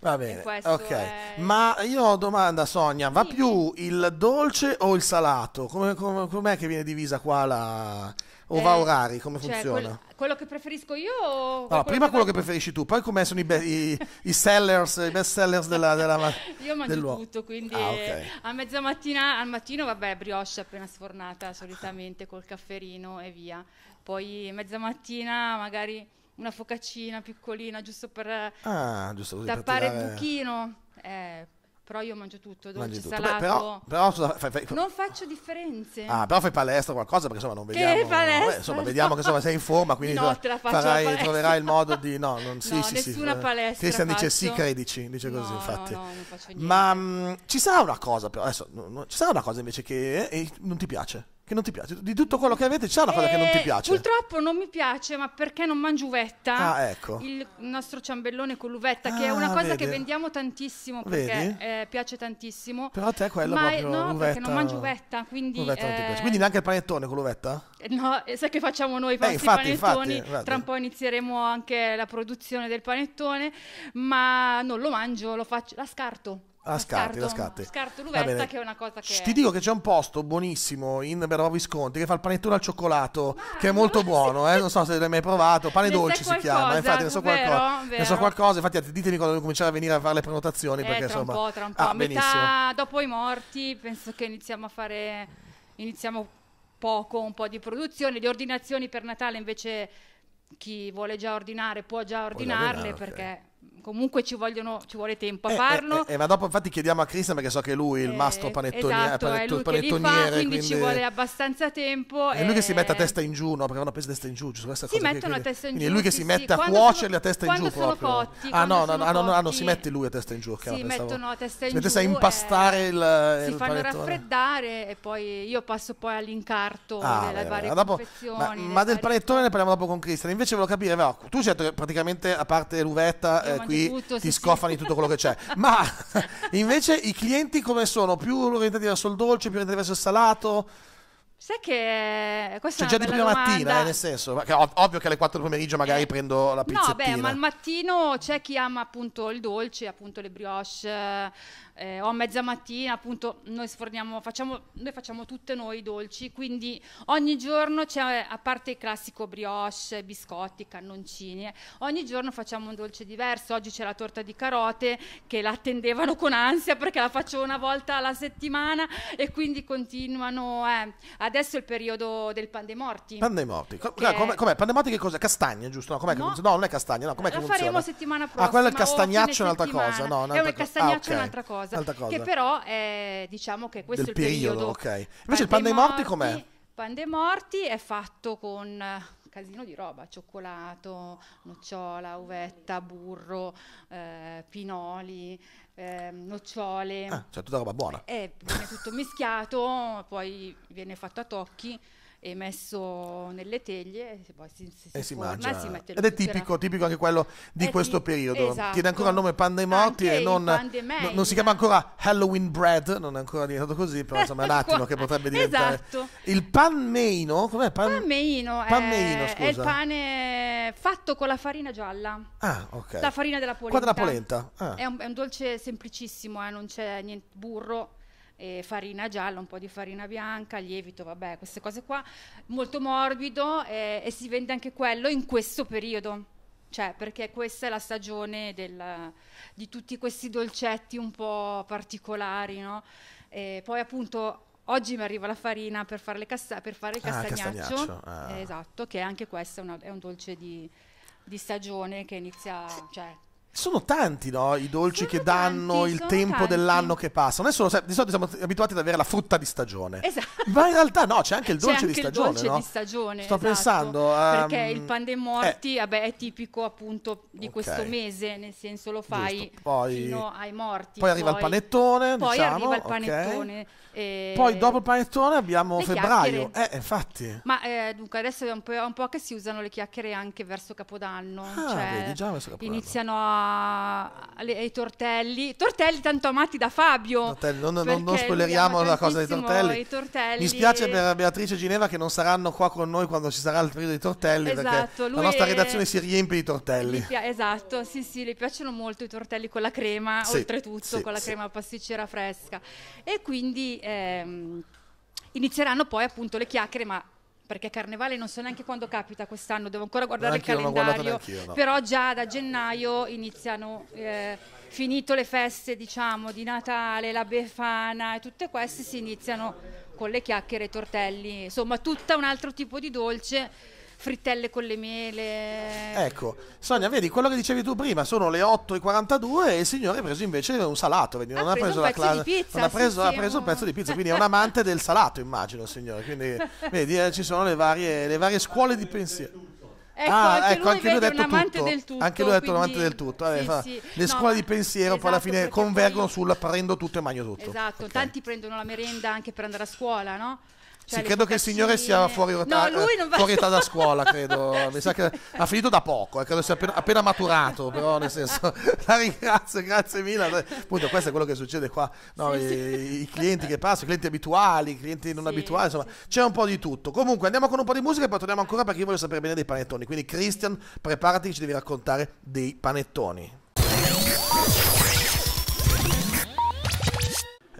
Va bene, ok. È... Ma io ho domanda, Sonia, va sì, più sì. il dolce o il salato? Come, com, com'è che viene divisa qua la... o eh, va orari, come cioè, funziona? Quel, quello che preferisco io o... No, quello prima che quello che preferisci tu, poi come sono i, be- i, i sellers, i best sellers della... della io mangio dell'uovo. tutto, quindi ah, okay. a mezza al mattino vabbè, brioche appena sfornata solitamente col cafferino e via. Poi mezza magari una focaccina piccolina giusto per eh, ah, giusto così, tappare per il buchino. Eh, però io mangio tutto, dolce, tutto. salato. Beh, però, però fai, fai, non faccio differenze. Ah, però fai palestra qualcosa perché insomma non vediamo. Che eh, palestra? Beh, insomma, vediamo che insomma sei in forma, quindi no, insomma, farai, troverai il modo di no, non sì, no, sì, nessuna sì, palestra. Cristian dice sì, credici, dice no, così, infatti. No, no, non faccio niente. Ma mm, mh, ci sarà una cosa però adesso ci sarà una cosa invece che eh, non ti piace? che non ti piace. Di tutto quello che avete c'è una cosa eh, che non ti eh, piace. Purtroppo non mi piace, ma perché non mangio uvetta? Ah, ecco. Il nostro ciambellone con l'uvetta, ah, che è ah, una cosa vedi. che vendiamo tantissimo perché eh, piace tantissimo. Però a te quello ma proprio no, uvetta. perché non mangio uvetta, quindi uvetta eh... non ti piace. Eh, quindi neanche il panettone con l'uvetta? Eh, no, sai che facciamo noi i eh, infatti, infatti, tra un po' inizieremo anche la produzione del panettone, ma non lo mangio, lo faccio, la scarto. Ah, scarti, la scarti. Scarto l'uvetta che è una cosa che... Ti dico che c'è un posto buonissimo in Bergamo Visconti che fa il panettone al cioccolato, ah, che è molto buono, eh? non so se l'hai mai provato, pane dolce si chiama, infatti ne so qualcosa. Ne so qualcosa, infatti ditemi quando cominciare a venire a fare le prenotazioni eh, tra insomma... un po', tra un po'. Ah, Metà, dopo i morti penso che iniziamo a fare... iniziamo poco, un po' di produzione, le ordinazioni per Natale invece chi vuole già ordinare può già ordinarle ordinare, perché... Okay comunque ci, vogliono, ci vuole tempo a eh, eh, farlo. Eh, eh, ma dopo infatti chiediamo a Cristian perché so che lui eh, esatto, è il mastro panettoniere, esatto, panetto- panettoniere fa, quindi, quindi, ci vuole abbastanza tempo. È lui che si mette a eh. testa in giù, no? Perché vanno hanno a testa in giù, giusto? Questa si mettono a testa in giù. Quindi è lui che si mette sì, a cuocerli a testa in giù sono proprio. Cotti, ah no, no, no, no, no, non si mette lui a testa in giù, Si pensavo, mettono a testa in giù. Si mette a impastare il Si fanno raffreddare e poi io passo poi all'incarto ah, delle varie confezioni. Ma del panettone ne parliamo dopo con Cristian. Invece volevo capire, tu certo praticamente a parte l'uvetta qui lì tutto, ti sì, scoffano di sì. tutto quello che c'è. Ma invece i clienti come sono? Più orientati verso il dolce, più orientati verso il salato? Sai che eh, questa C'è cioè, è una già di prima domanda. mattina, eh, nel senso, ov- ovvio che alle 4 del pomeriggio magari Eh, prendo la No, beh, ma al mattino c'è chi ama appunto il dolce, appunto le brioche, eh, o a mezzamattina, appunto noi sforniamo, facciamo, noi facciamo tutte noi i dolci, quindi ogni giorno c'è, a parte il classico brioche, biscotti, cannoncini, ogni giorno facciamo un dolce diverso. Oggi c'è la torta di carote che la attendevano con ansia perché la faccio una volta alla settimana e quindi continuano eh, a adesso è il periodo del pan dei morti. Pan dei morti. che... Com'è? com'è? Pan dei morti che cosa? Castagne, giusto? No, com'è no. Che no non è castagna. No, com'è Lo faremo settimana prossima. Ah, quello è il castagnaccio, è un'altra cosa. No, un'altra è un castagnaccio, ah, okay. un'altra, cosa, un'altra cosa. Che però è, diciamo che questo del è il periodo. periodo. Okay. Invece pan il pan dei morti, morti com'è? Pan dei morti è fatto con casino di roba, cioccolato, nocciola, uvetta, burro, eh, pinoli, eh, nocciole. Ah, cioè tutta roba buona. Eh, viene tutto mischiato, poi viene fatto a tocchi e messo nelle teglie e poi si, si, si, si mangia. Ed è tipico, la... tipico, anche quello di è questo tipico, periodo. Esatto. Tiene ancora il nome pan dei morti e non, no, non, si chiama ancora Halloween bread, non è ancora diventato così, però insomma è un attimo che potrebbe diventare. Esatto. Il pan meino, com'è? Pan... Panmeino, è, eh, è il pane fatto con la farina gialla. Ah, ok. La farina della polenta. Qua della polenta. Ah. È, un, è, un, dolce semplicissimo, eh? non c'è niente burro eh, farina gialla, un po' di farina bianca, lievito, vabbè, queste cose qua, molto morbido eh, e si vende anche quello in questo periodo. Cioè, perché questa è la stagione del, di tutti questi dolcetti un po' particolari, no? E poi appunto Oggi mi arriva la farina per fare, casta- per fare il ah, castagnaccio. Ah, castagnaccio. Ah. Eh, esatto, che anche questo è, una, è un dolce di, di, stagione che inizia, cioè, sono tanti, no? I dolci sono che danno, tanti, il tempo tanti. dell'anno che passa. Non è solo, di solito siamo abituati ad avere la frutta di stagione. Esatto. Ma in realtà no, c'è anche il dolce, anche di, stagione, il dolce no? di stagione. Sto esatto, pensando. Um, perché ehm, il pan dei morti eh. vabbè, è tipico appunto di okay. questo mese, nel senso lo fai poi, fino ai morti. Poi, poi arriva il panettone. Poi diciamo, arriva il panettone. Okay. Eh, e... Poi dopo il panettone abbiamo le febbraio. Eh, infatti. Ma eh, dunque adesso è un, po', un po' che si usano le chiacchiere anche verso Capodanno. Ah, cioè, vedi, già verso Capodanno. Iniziano a a, ai tortelli, tortelli tanto amati da Fabio. Tortelli, non, non, non spoileriamo la cosa dei tortelli. tortelli. Mi spiace per Beatrice Ginevra che non saranno qua con noi quando ci sarà il periodo dei tortelli, esatto, perché la nostra è... redazione si riempie di tortelli. Pia- esatto, sì sì, le piacciono molto i tortelli con la crema, sì, oltretutto sì, con la sì. crema pasticcera fresca. E quindi ehm, inizieranno poi appunto le chiacchiere, ma perché Carnevale non so neanche quando capita quest'anno, devo ancora guardare non il calendario, no. però già da gennaio iniziano, eh, finito le feste diciamo di Natale, la Befana e tutte queste si iniziano con le chiacchiere, i tortelli, insomma tutto un altro tipo di dolce frittelle con le mele. Ecco, Sonia, vedi quello che dicevi tu prima: sono le 8.42 e il signore ha preso invece un salato. Vedi, non ha, ha preso, la classe. Non ha preso, sì, ha preso un mm. pezzo di pizza, quindi è un amante del salato, immagino, signore. Quindi vedi, eh, ci sono le varie, le varie scuole di pensiero. Ecco, ah, anche ecco, lui, anche lui ha detto tutto. tutto. Anche lui ha detto un amante del tutto. Vabbè, eh, sì, sì. Le no, scuole di pensiero esatto, poi alla esatto, fine convergono io... sul prendo tutto e mangio tutto. Esatto, okay. tanti prendono la merenda anche per andare a scuola, no? Cioè sì, credo che il signore sia fuori, età, no, eh, va... fuori età da scuola, credo. Mi sa che ha finito da poco, eh, credo sia appena, appena, maturato, però nel senso la ringrazio, grazie mille. Appunto, questo è quello che succede qua, no, sì, i, sì. i, clienti che passano, i clienti abituali, i clienti non sì, abituali, insomma, c'è un po' di tutto. Comunque andiamo con un po' di musica e poi torniamo ancora perché io voglio sapere bene dei panettoni. Quindi Christian, preparati ci devi raccontare dei panettoni.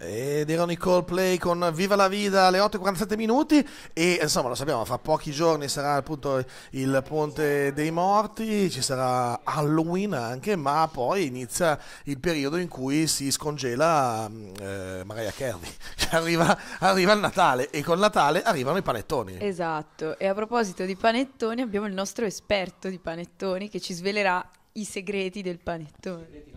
Ed erano i Coldplay con Viva la Vida alle 8.47 minuti e insomma lo sappiamo, fra pochi giorni sarà appunto il Ponte dei Morti, ci sarà Halloween anche, ma poi inizia il periodo in cui si scongela mm, eh, Mariah Carey, cioè, arriva, arriva il Natale e con Natale arrivano i panettoni. Esatto, e a proposito di panettoni abbiamo il nostro esperto di panettoni che ci svelerà i segreti del panettone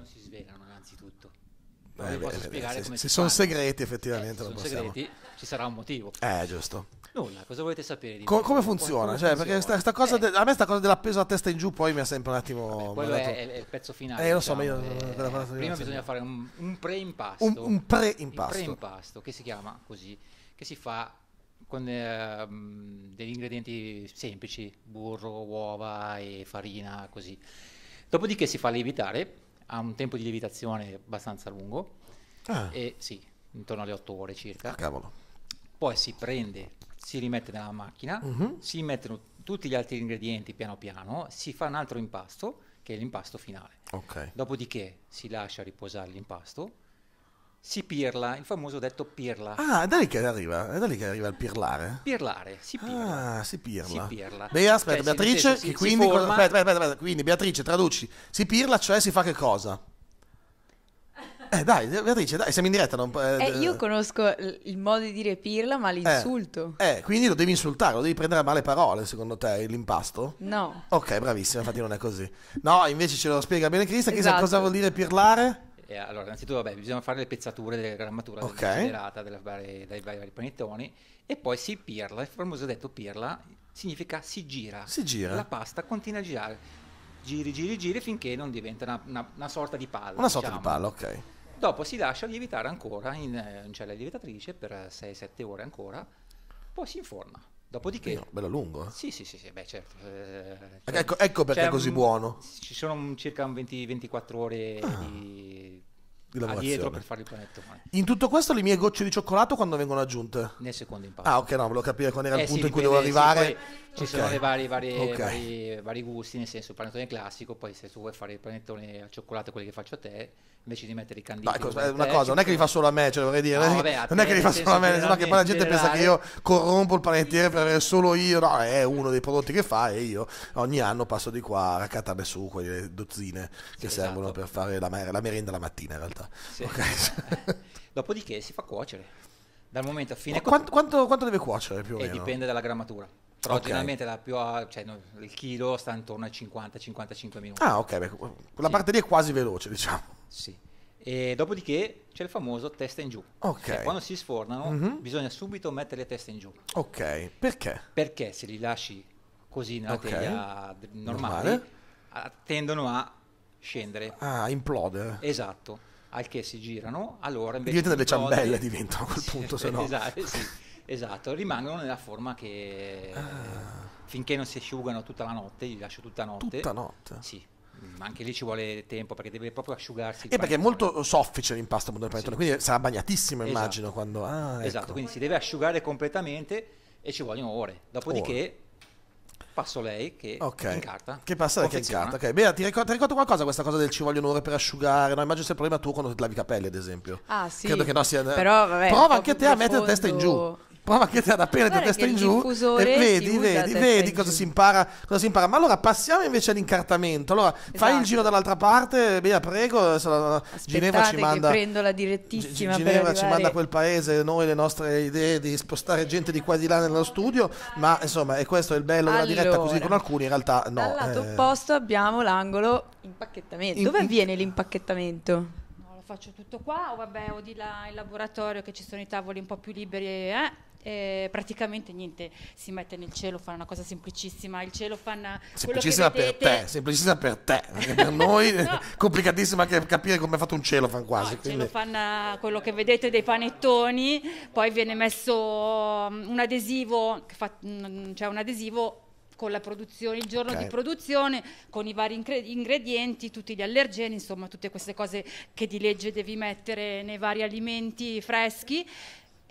non eh, posso eh, spiegare beh, come se, si sono fanno. segreti eh, effettivamente eh, se sono segreti ci sarà un motivo eh giusto nulla cosa volete sapere di Co- come funziona? Cioè, funziona? perché sta, sta cosa eh. de- a me sta cosa dell'appeso a testa in giù poi mi ha sempre un attimo Vabbè, quello dato... è, il pezzo finale eh lo so diciamo, ma io diciamo, eh, prima bisogna sempre. fare un, un, pre-impasto un, un pre-impasto un pre-impasto che si chiama così che si fa con eh, degli ingredienti semplici burro uova e farina così dopodiché si fa lievitare ha un tempo di lievitazione abbastanza lungo, ah. e, sì, intorno alle 8 ore circa. Ah, Poi si prende, si rimette nella macchina, uh-huh. si mettono tutti gli altri ingredienti piano piano, si fa un altro impasto che è l'impasto finale. Okay. Dopodiché si lascia riposare l'impasto si pirla, il famoso detto pirla. Ah, è da lì che arriva, è da lì che arriva il pirlare. Pirlare, si pirla. Ah, si pirla. Si pirla. Beh, aspetta, cioè, Beatrice, si, che si, quindi, si aspetta, aspetta, aspetta, quindi Beatrice traduci. Si pirla, cioè si fa che cosa? Eh dai, Beatrice, dai, siamo in diretta. Non... Eh, eh, io conosco il modo di dire pirla, ma eh, l'insulto. Eh, eh, quindi lo devi insultare, lo devi prendere a male parole, secondo te, l'impasto? No. Ok, bravissima, infatti non è così. No, invece ce lo spiega bene Cristian, esatto. cosa vuol dire pirlare? Eh, allora, innanzitutto vabbè, bisogna fare le pezzature della grammatura okay. generata vari, dai vari panettoni e poi si pirla, il famoso detto pirla significa si gira. Si gira. La pasta continua a girare. Giri, giri, giri finché non diventa una, una, una sorta di palla. Una diciamo. sorta di diciamo. palla, ok. Dopo si lascia lievitare ancora in, eh, in cella lievitatrice per 6-7 ore ancora, poi si inforna. Dopodiché... No, bello lungo, eh? Sì, sì, sì, sì beh, certo. Eh, ecco, cioè, ecco, ecco, perché è così un, buono. Ci sono circa 20, 24 ore ah. di di lavorazione. Ah, dietro per fare il panettone. In tutto questo le mie gocce di cioccolato quando vengono aggiunte? Nel secondo impasto. Ah ok, no, volevo capire quando era eh, il punto sì, in cui dovevo arrivare. Sì, ci okay. sono vari, vari, okay. vari, vari, gusti, nel senso il panettone classico, poi se tu vuoi fare il panettone al cioccolato, quelli che faccio a te, invece di mettere i canditi... Ecco, una te, cosa, non è che li fa solo a me, cioè vorrei dire, no, non, vabbè, non è che li fa solo a me, sennò che poi la gente pensa che io corrompo il panettiere per avere solo io, no, è uno dei prodotti che fa e io ogni anno passo di qua a raccattarne su quelle dozzine che esatto. servono per fare la, la merenda la mattina in realtà puntata. Sì. Okay. Dopodiché si fa cuocere. Dal momento a fine... Quanto, quanto, quanto, deve cuocere più o eh, meno? dipende dalla grammatura. Però okay. generalmente la più, cioè, il chilo sta intorno ai 50-55 minuti. Ah ok, beh, quella sì. parte lì è quasi veloce diciamo. Sì. E dopodiché c'è il famoso testa in giù. Ok. Cioè, quando si sfornano mm-hmm. bisogna subito mettere le teste in giù. Ok, perché? Perché se li lasci così nella okay. teglia normale, normale tendono a scendere. Ah, implode. Esatto al che si girano, allora invece... Diventano delle ciambelle, diventano a quel punto, se no... Esatto, sì, esatto, rimangono nella forma che... Ah. Finché non si asciugano tutta la notte, li lascio tutta notte. Tutta notte? Sì, ma mm, anche lì ci vuole tempo perché deve proprio asciugarsi. E perché è molto soffice l'impasto del panettone, sì. quindi sarà bagnatissimo esatto. immagino quando... Ah, esatto, ecco. Esatto, quindi si deve asciugare completamente e ci vogliono ore. Dopodiché Passo lei che okay. incarta. Che passa lei che incarta. Ok, Bea, ti, ricordo, ti ricordo qualcosa questa cosa del ci voglio un'ora per asciugare? No, immagino sia il problema tu quando ti lavi i capelli, ad esempio. Ah, sì. Credo che no sia. Però, vabbè, Prova anche te a mettere la testa in giù prova che te ad aprire da testa in giù e vedi, vedi, vedi cosa si, impara, cosa si, impara, Ma allora passiamo invece all'incartamento. Allora esatto. fai il esatto. giro dall'altra parte, via prego. La... Ginevra ci manda. prendo la direttissima. G- Ginevra ci manda quel paese, noi le nostre idee di spostare gente di qua e di là nello studio. Ma insomma, è questo il bello della allora, diretta così con alcuni. In realtà, no. Dal lato eh... opposto abbiamo l'angolo impacchettamento. In... Dove avviene l'impacchettamento? faccio tutto qua o vabbè o di là in laboratorio che ci sono i tavoli un po' più liberi eh? eh, praticamente niente, si mette nel cielo, celofan, una cosa semplicissima, il cielo celofan... Semplicissima vedete... per te, semplicissima per te, per noi no. complicatissima anche capire come è fatto un cielo. celofan quasi. No, quindi... celofan, quello che vedete dei panettoni, poi viene messo um, un adesivo, c'è mm, cioè un adesivo con la produzione, il giorno okay. di produzione, con i vari ingredienti, tutti gli allergeni, insomma tutte queste cose che di legge devi mettere nei vari alimenti freschi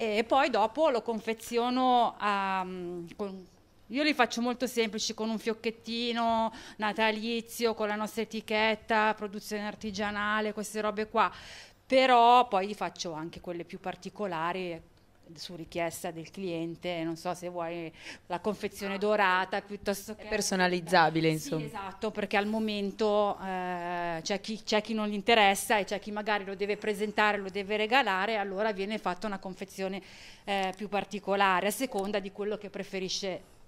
e poi dopo lo confeziono a, mm, con, io li faccio molto semplici con un fiocchettino natalizio, con la nostra etichetta, produzione artigianale, queste robe qua. Però poi li faccio anche quelle più particolari, su richiesta del cliente, non so se vuoi la confezione dorata piuttosto che... È personalizzabile, eh, insomma. Sì, esatto, perché al momento eh, c'è, chi, c'è, chi, non gli interessa e c'è chi magari lo deve presentare, lo deve regalare, allora viene fatta una confezione eh, più particolare, a seconda di quello che preferisce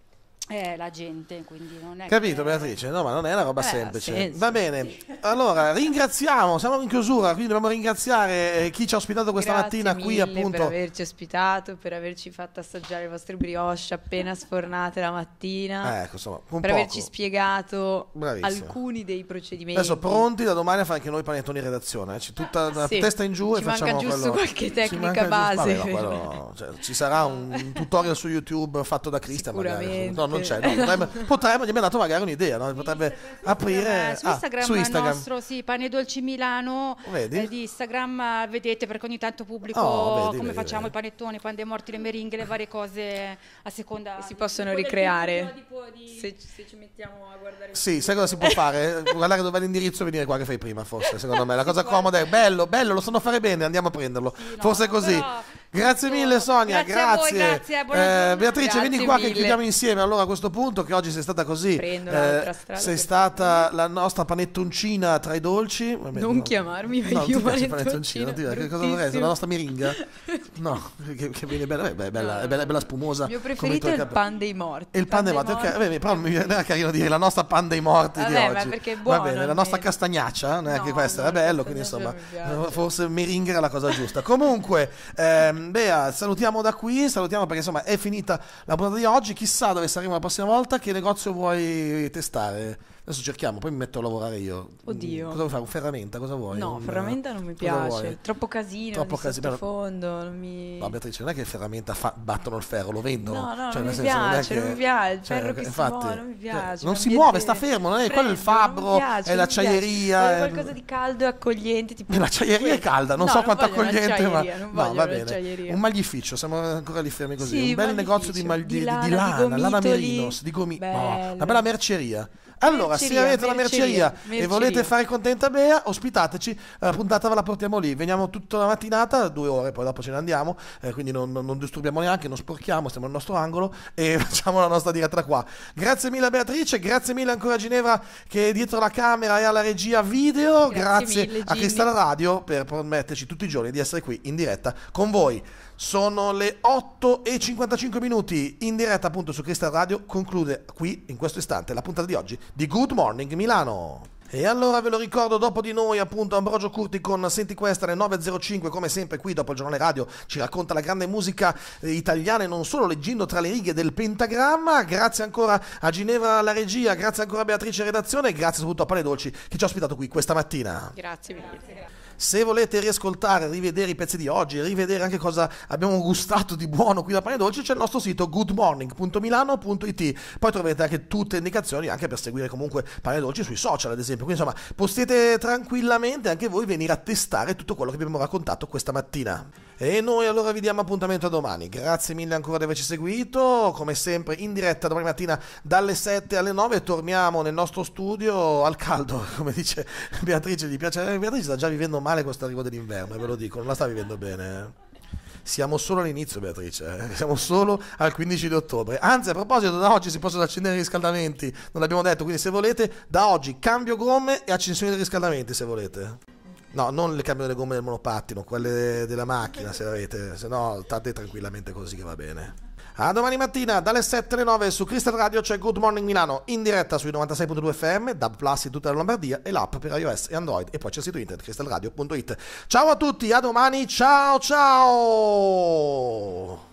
eh, la gente, quindi non è Capito Beatrice? No, ma non è una roba eh, semplice. Senso. Va bene, allora ringraziamo, siamo in chiusura, quindi dobbiamo ringraziare eh, chi ci ha ospitato questa Grazie mattina qui appunto. Per averci ospitato, per averci fatto assaggiare i vostri brioche appena sfornate la mattina. Eh, ecco, insomma, per poco. averci spiegato Bravissima. alcuni dei procedimenti. Adesso pronti da domani a fare anche noi panettoni in redazione, eh. c'è tutta la ah, sì, testa in giù e facciamo quello. Ci manca giusto qualche tecnica base. Giusto, vabbè, no, quello... cioè, ci sarà un tutorial su YouTube fatto da Cristian magari. No, non c'è. No, potrebbe, potrebbe, mi ha dato magari un'idea, no? potrebbe aprire eh, ah, su Instagram, ah, su Instagram il nostro sì, Pane Dolci Milano eh, di Instagram vedete perché ogni tanto pubblico oh, vedi, come vedi, facciamo vedi. i panettoni, i pan morti, le meringhe, le varie cose a seconda si possono ricreare. Di, di, se, se, ci mettiamo a guardare Sì, sai cosa si può fare? Guardare dove è l'indirizzo e venire qua che fai prima forse, secondo me. La cosa comoda è bello, bello, lo sanno fare bene, andiamo a prenderlo. Sì, no, forse così. Però... Grazie mille Sonia, grazie. grazie. grazie eh, Beatrice, grazie vieni qua mille. che chiudiamo insieme. Allora a questo punto che oggi sei stata così. Prendo eh, strada. Sei stata la nostra panettoncina tra i dolci. Vabbè, non no, chiamarmi no, non più panettoncina. Non che cosa dovrei La nostra miringa? No, che, che viene bella, beh, bella, no. bella, bella, spumosa. Il mio preferito è il pan dei morti. Il pan, pan dei morti, morti. ok. Vabbè, però mi era carino dire la nostra pan dei morti Vabbè, di oggi. Ma perché è buono, Va bene, la nostra castagnaccia, non è questa è bello, quindi insomma, eh, forse miringa era la cosa giusta. Comunque, ehm, Bea, salutiamo da qui, salutiamo perché insomma è finita la puntata di oggi, chissà dove saremo la prossima volta che negozio vuoi testare? Adesso cerchiamo, poi mi metto a lavorare io. Oddio. Cosa vuoi fare? Un ferramenta? Cosa vuoi? No, un, eh, ferramenta non mi piace. Troppo casino. Troppo casino. Però... fondo. Non mi... No, Beatrice, non è che ferramenta fa... battono il ferro, lo vendono. No, no, cioè, non, mi senso, piace, non, che... non, mi piace, il cioè, ferro che infatti, si muove, non mi piace. Cioè, non si muove, sta fermo, non è quello è il fabbro, piace, è l'acciaieria. È qualcosa di caldo e accogliente. Tipo l'acciaieria è calda, non no, so non quanto accogliente, ma no, va bene. Un maglificio, siamo ancora lì fermi così. Un bel negozio di lana, lana merinos, di gomito. Una bella merceria. Allora, merceria, se avete la merceria, merceria, e volete fare contenta Bea, ospitateci, la puntata ve la portiamo lì, veniamo tutta la mattinata, due ore, poi dopo ce ne andiamo, eh, quindi non, non, disturbiamo neanche, non sporchiamo, stiamo nel nostro angolo e facciamo la nostra diretta qua. Grazie mille Beatrice, grazie mille ancora a Ginevra che è dietro la camera e alla regia video, grazie, grazie mille, a Cristal Radio per permetterci tutti i giorni di essere qui in diretta con voi. Sono le 8 e 55 minuti in diretta appunto su Crystal Radio. Conclude qui in questo istante la puntata di oggi di Good Morning Milano. E allora ve lo ricordo dopo di noi appunto Ambrogio Curti con Senti Questa alle 9.05 come sempre qui dopo il giornale radio ci racconta la grande musica eh, italiana e non solo leggendo tra le righe del pentagramma grazie ancora a Ginevra la regia grazie ancora a Beatrice redazione e grazie soprattutto a Pane Dolci che ci ha ospitato qui questa mattina grazie mille se volete riascoltare, rivedere i pezzi di oggi, rivedere anche cosa abbiamo gustato di buono qui da Pane Dolce, c'è il nostro sito goodmorning.milano.it. Poi troverete anche tutte le indicazioni anche per seguire comunque Pane Dolce sui social, ad esempio. Quindi insomma, potete tranquillamente anche voi venire a testare tutto quello che abbiamo raccontato questa mattina. E noi allora vi diamo appuntamento a domani. Grazie mille ancora di averci seguito. Come sempre, in diretta domani mattina dalle 7 alle 9 torniamo nel nostro studio al caldo, come dice Beatrice. Gli piace. Eh, Beatrice sta già vivendo male questo arrivo dell'inverno, eh, ve lo dico, non la sta vivendo bene eh. siamo solo all'inizio Beatrice, siamo solo al 15 di ottobre. Anzi, a proposito, da oggi si possono accendere i riscaldamenti, non l'abbiamo detto, quindi se volete, da oggi cambio gomme e accensione dei riscaldamenti se volete. No, non le cambio le gomme del monopattino, quelle della macchina se avete, se no state tranquillamente così che va bene. A domani mattina dalle 7 alle 9 su Crystal Radio c'è Good Morning Milano in diretta sui 96.2 FM, Dub Plus in tutta la Lombardia e l'app per iOS e Android e poi c'è il sito internet crystalradio.it. Ciao a tutti, a domani, ciao ciao!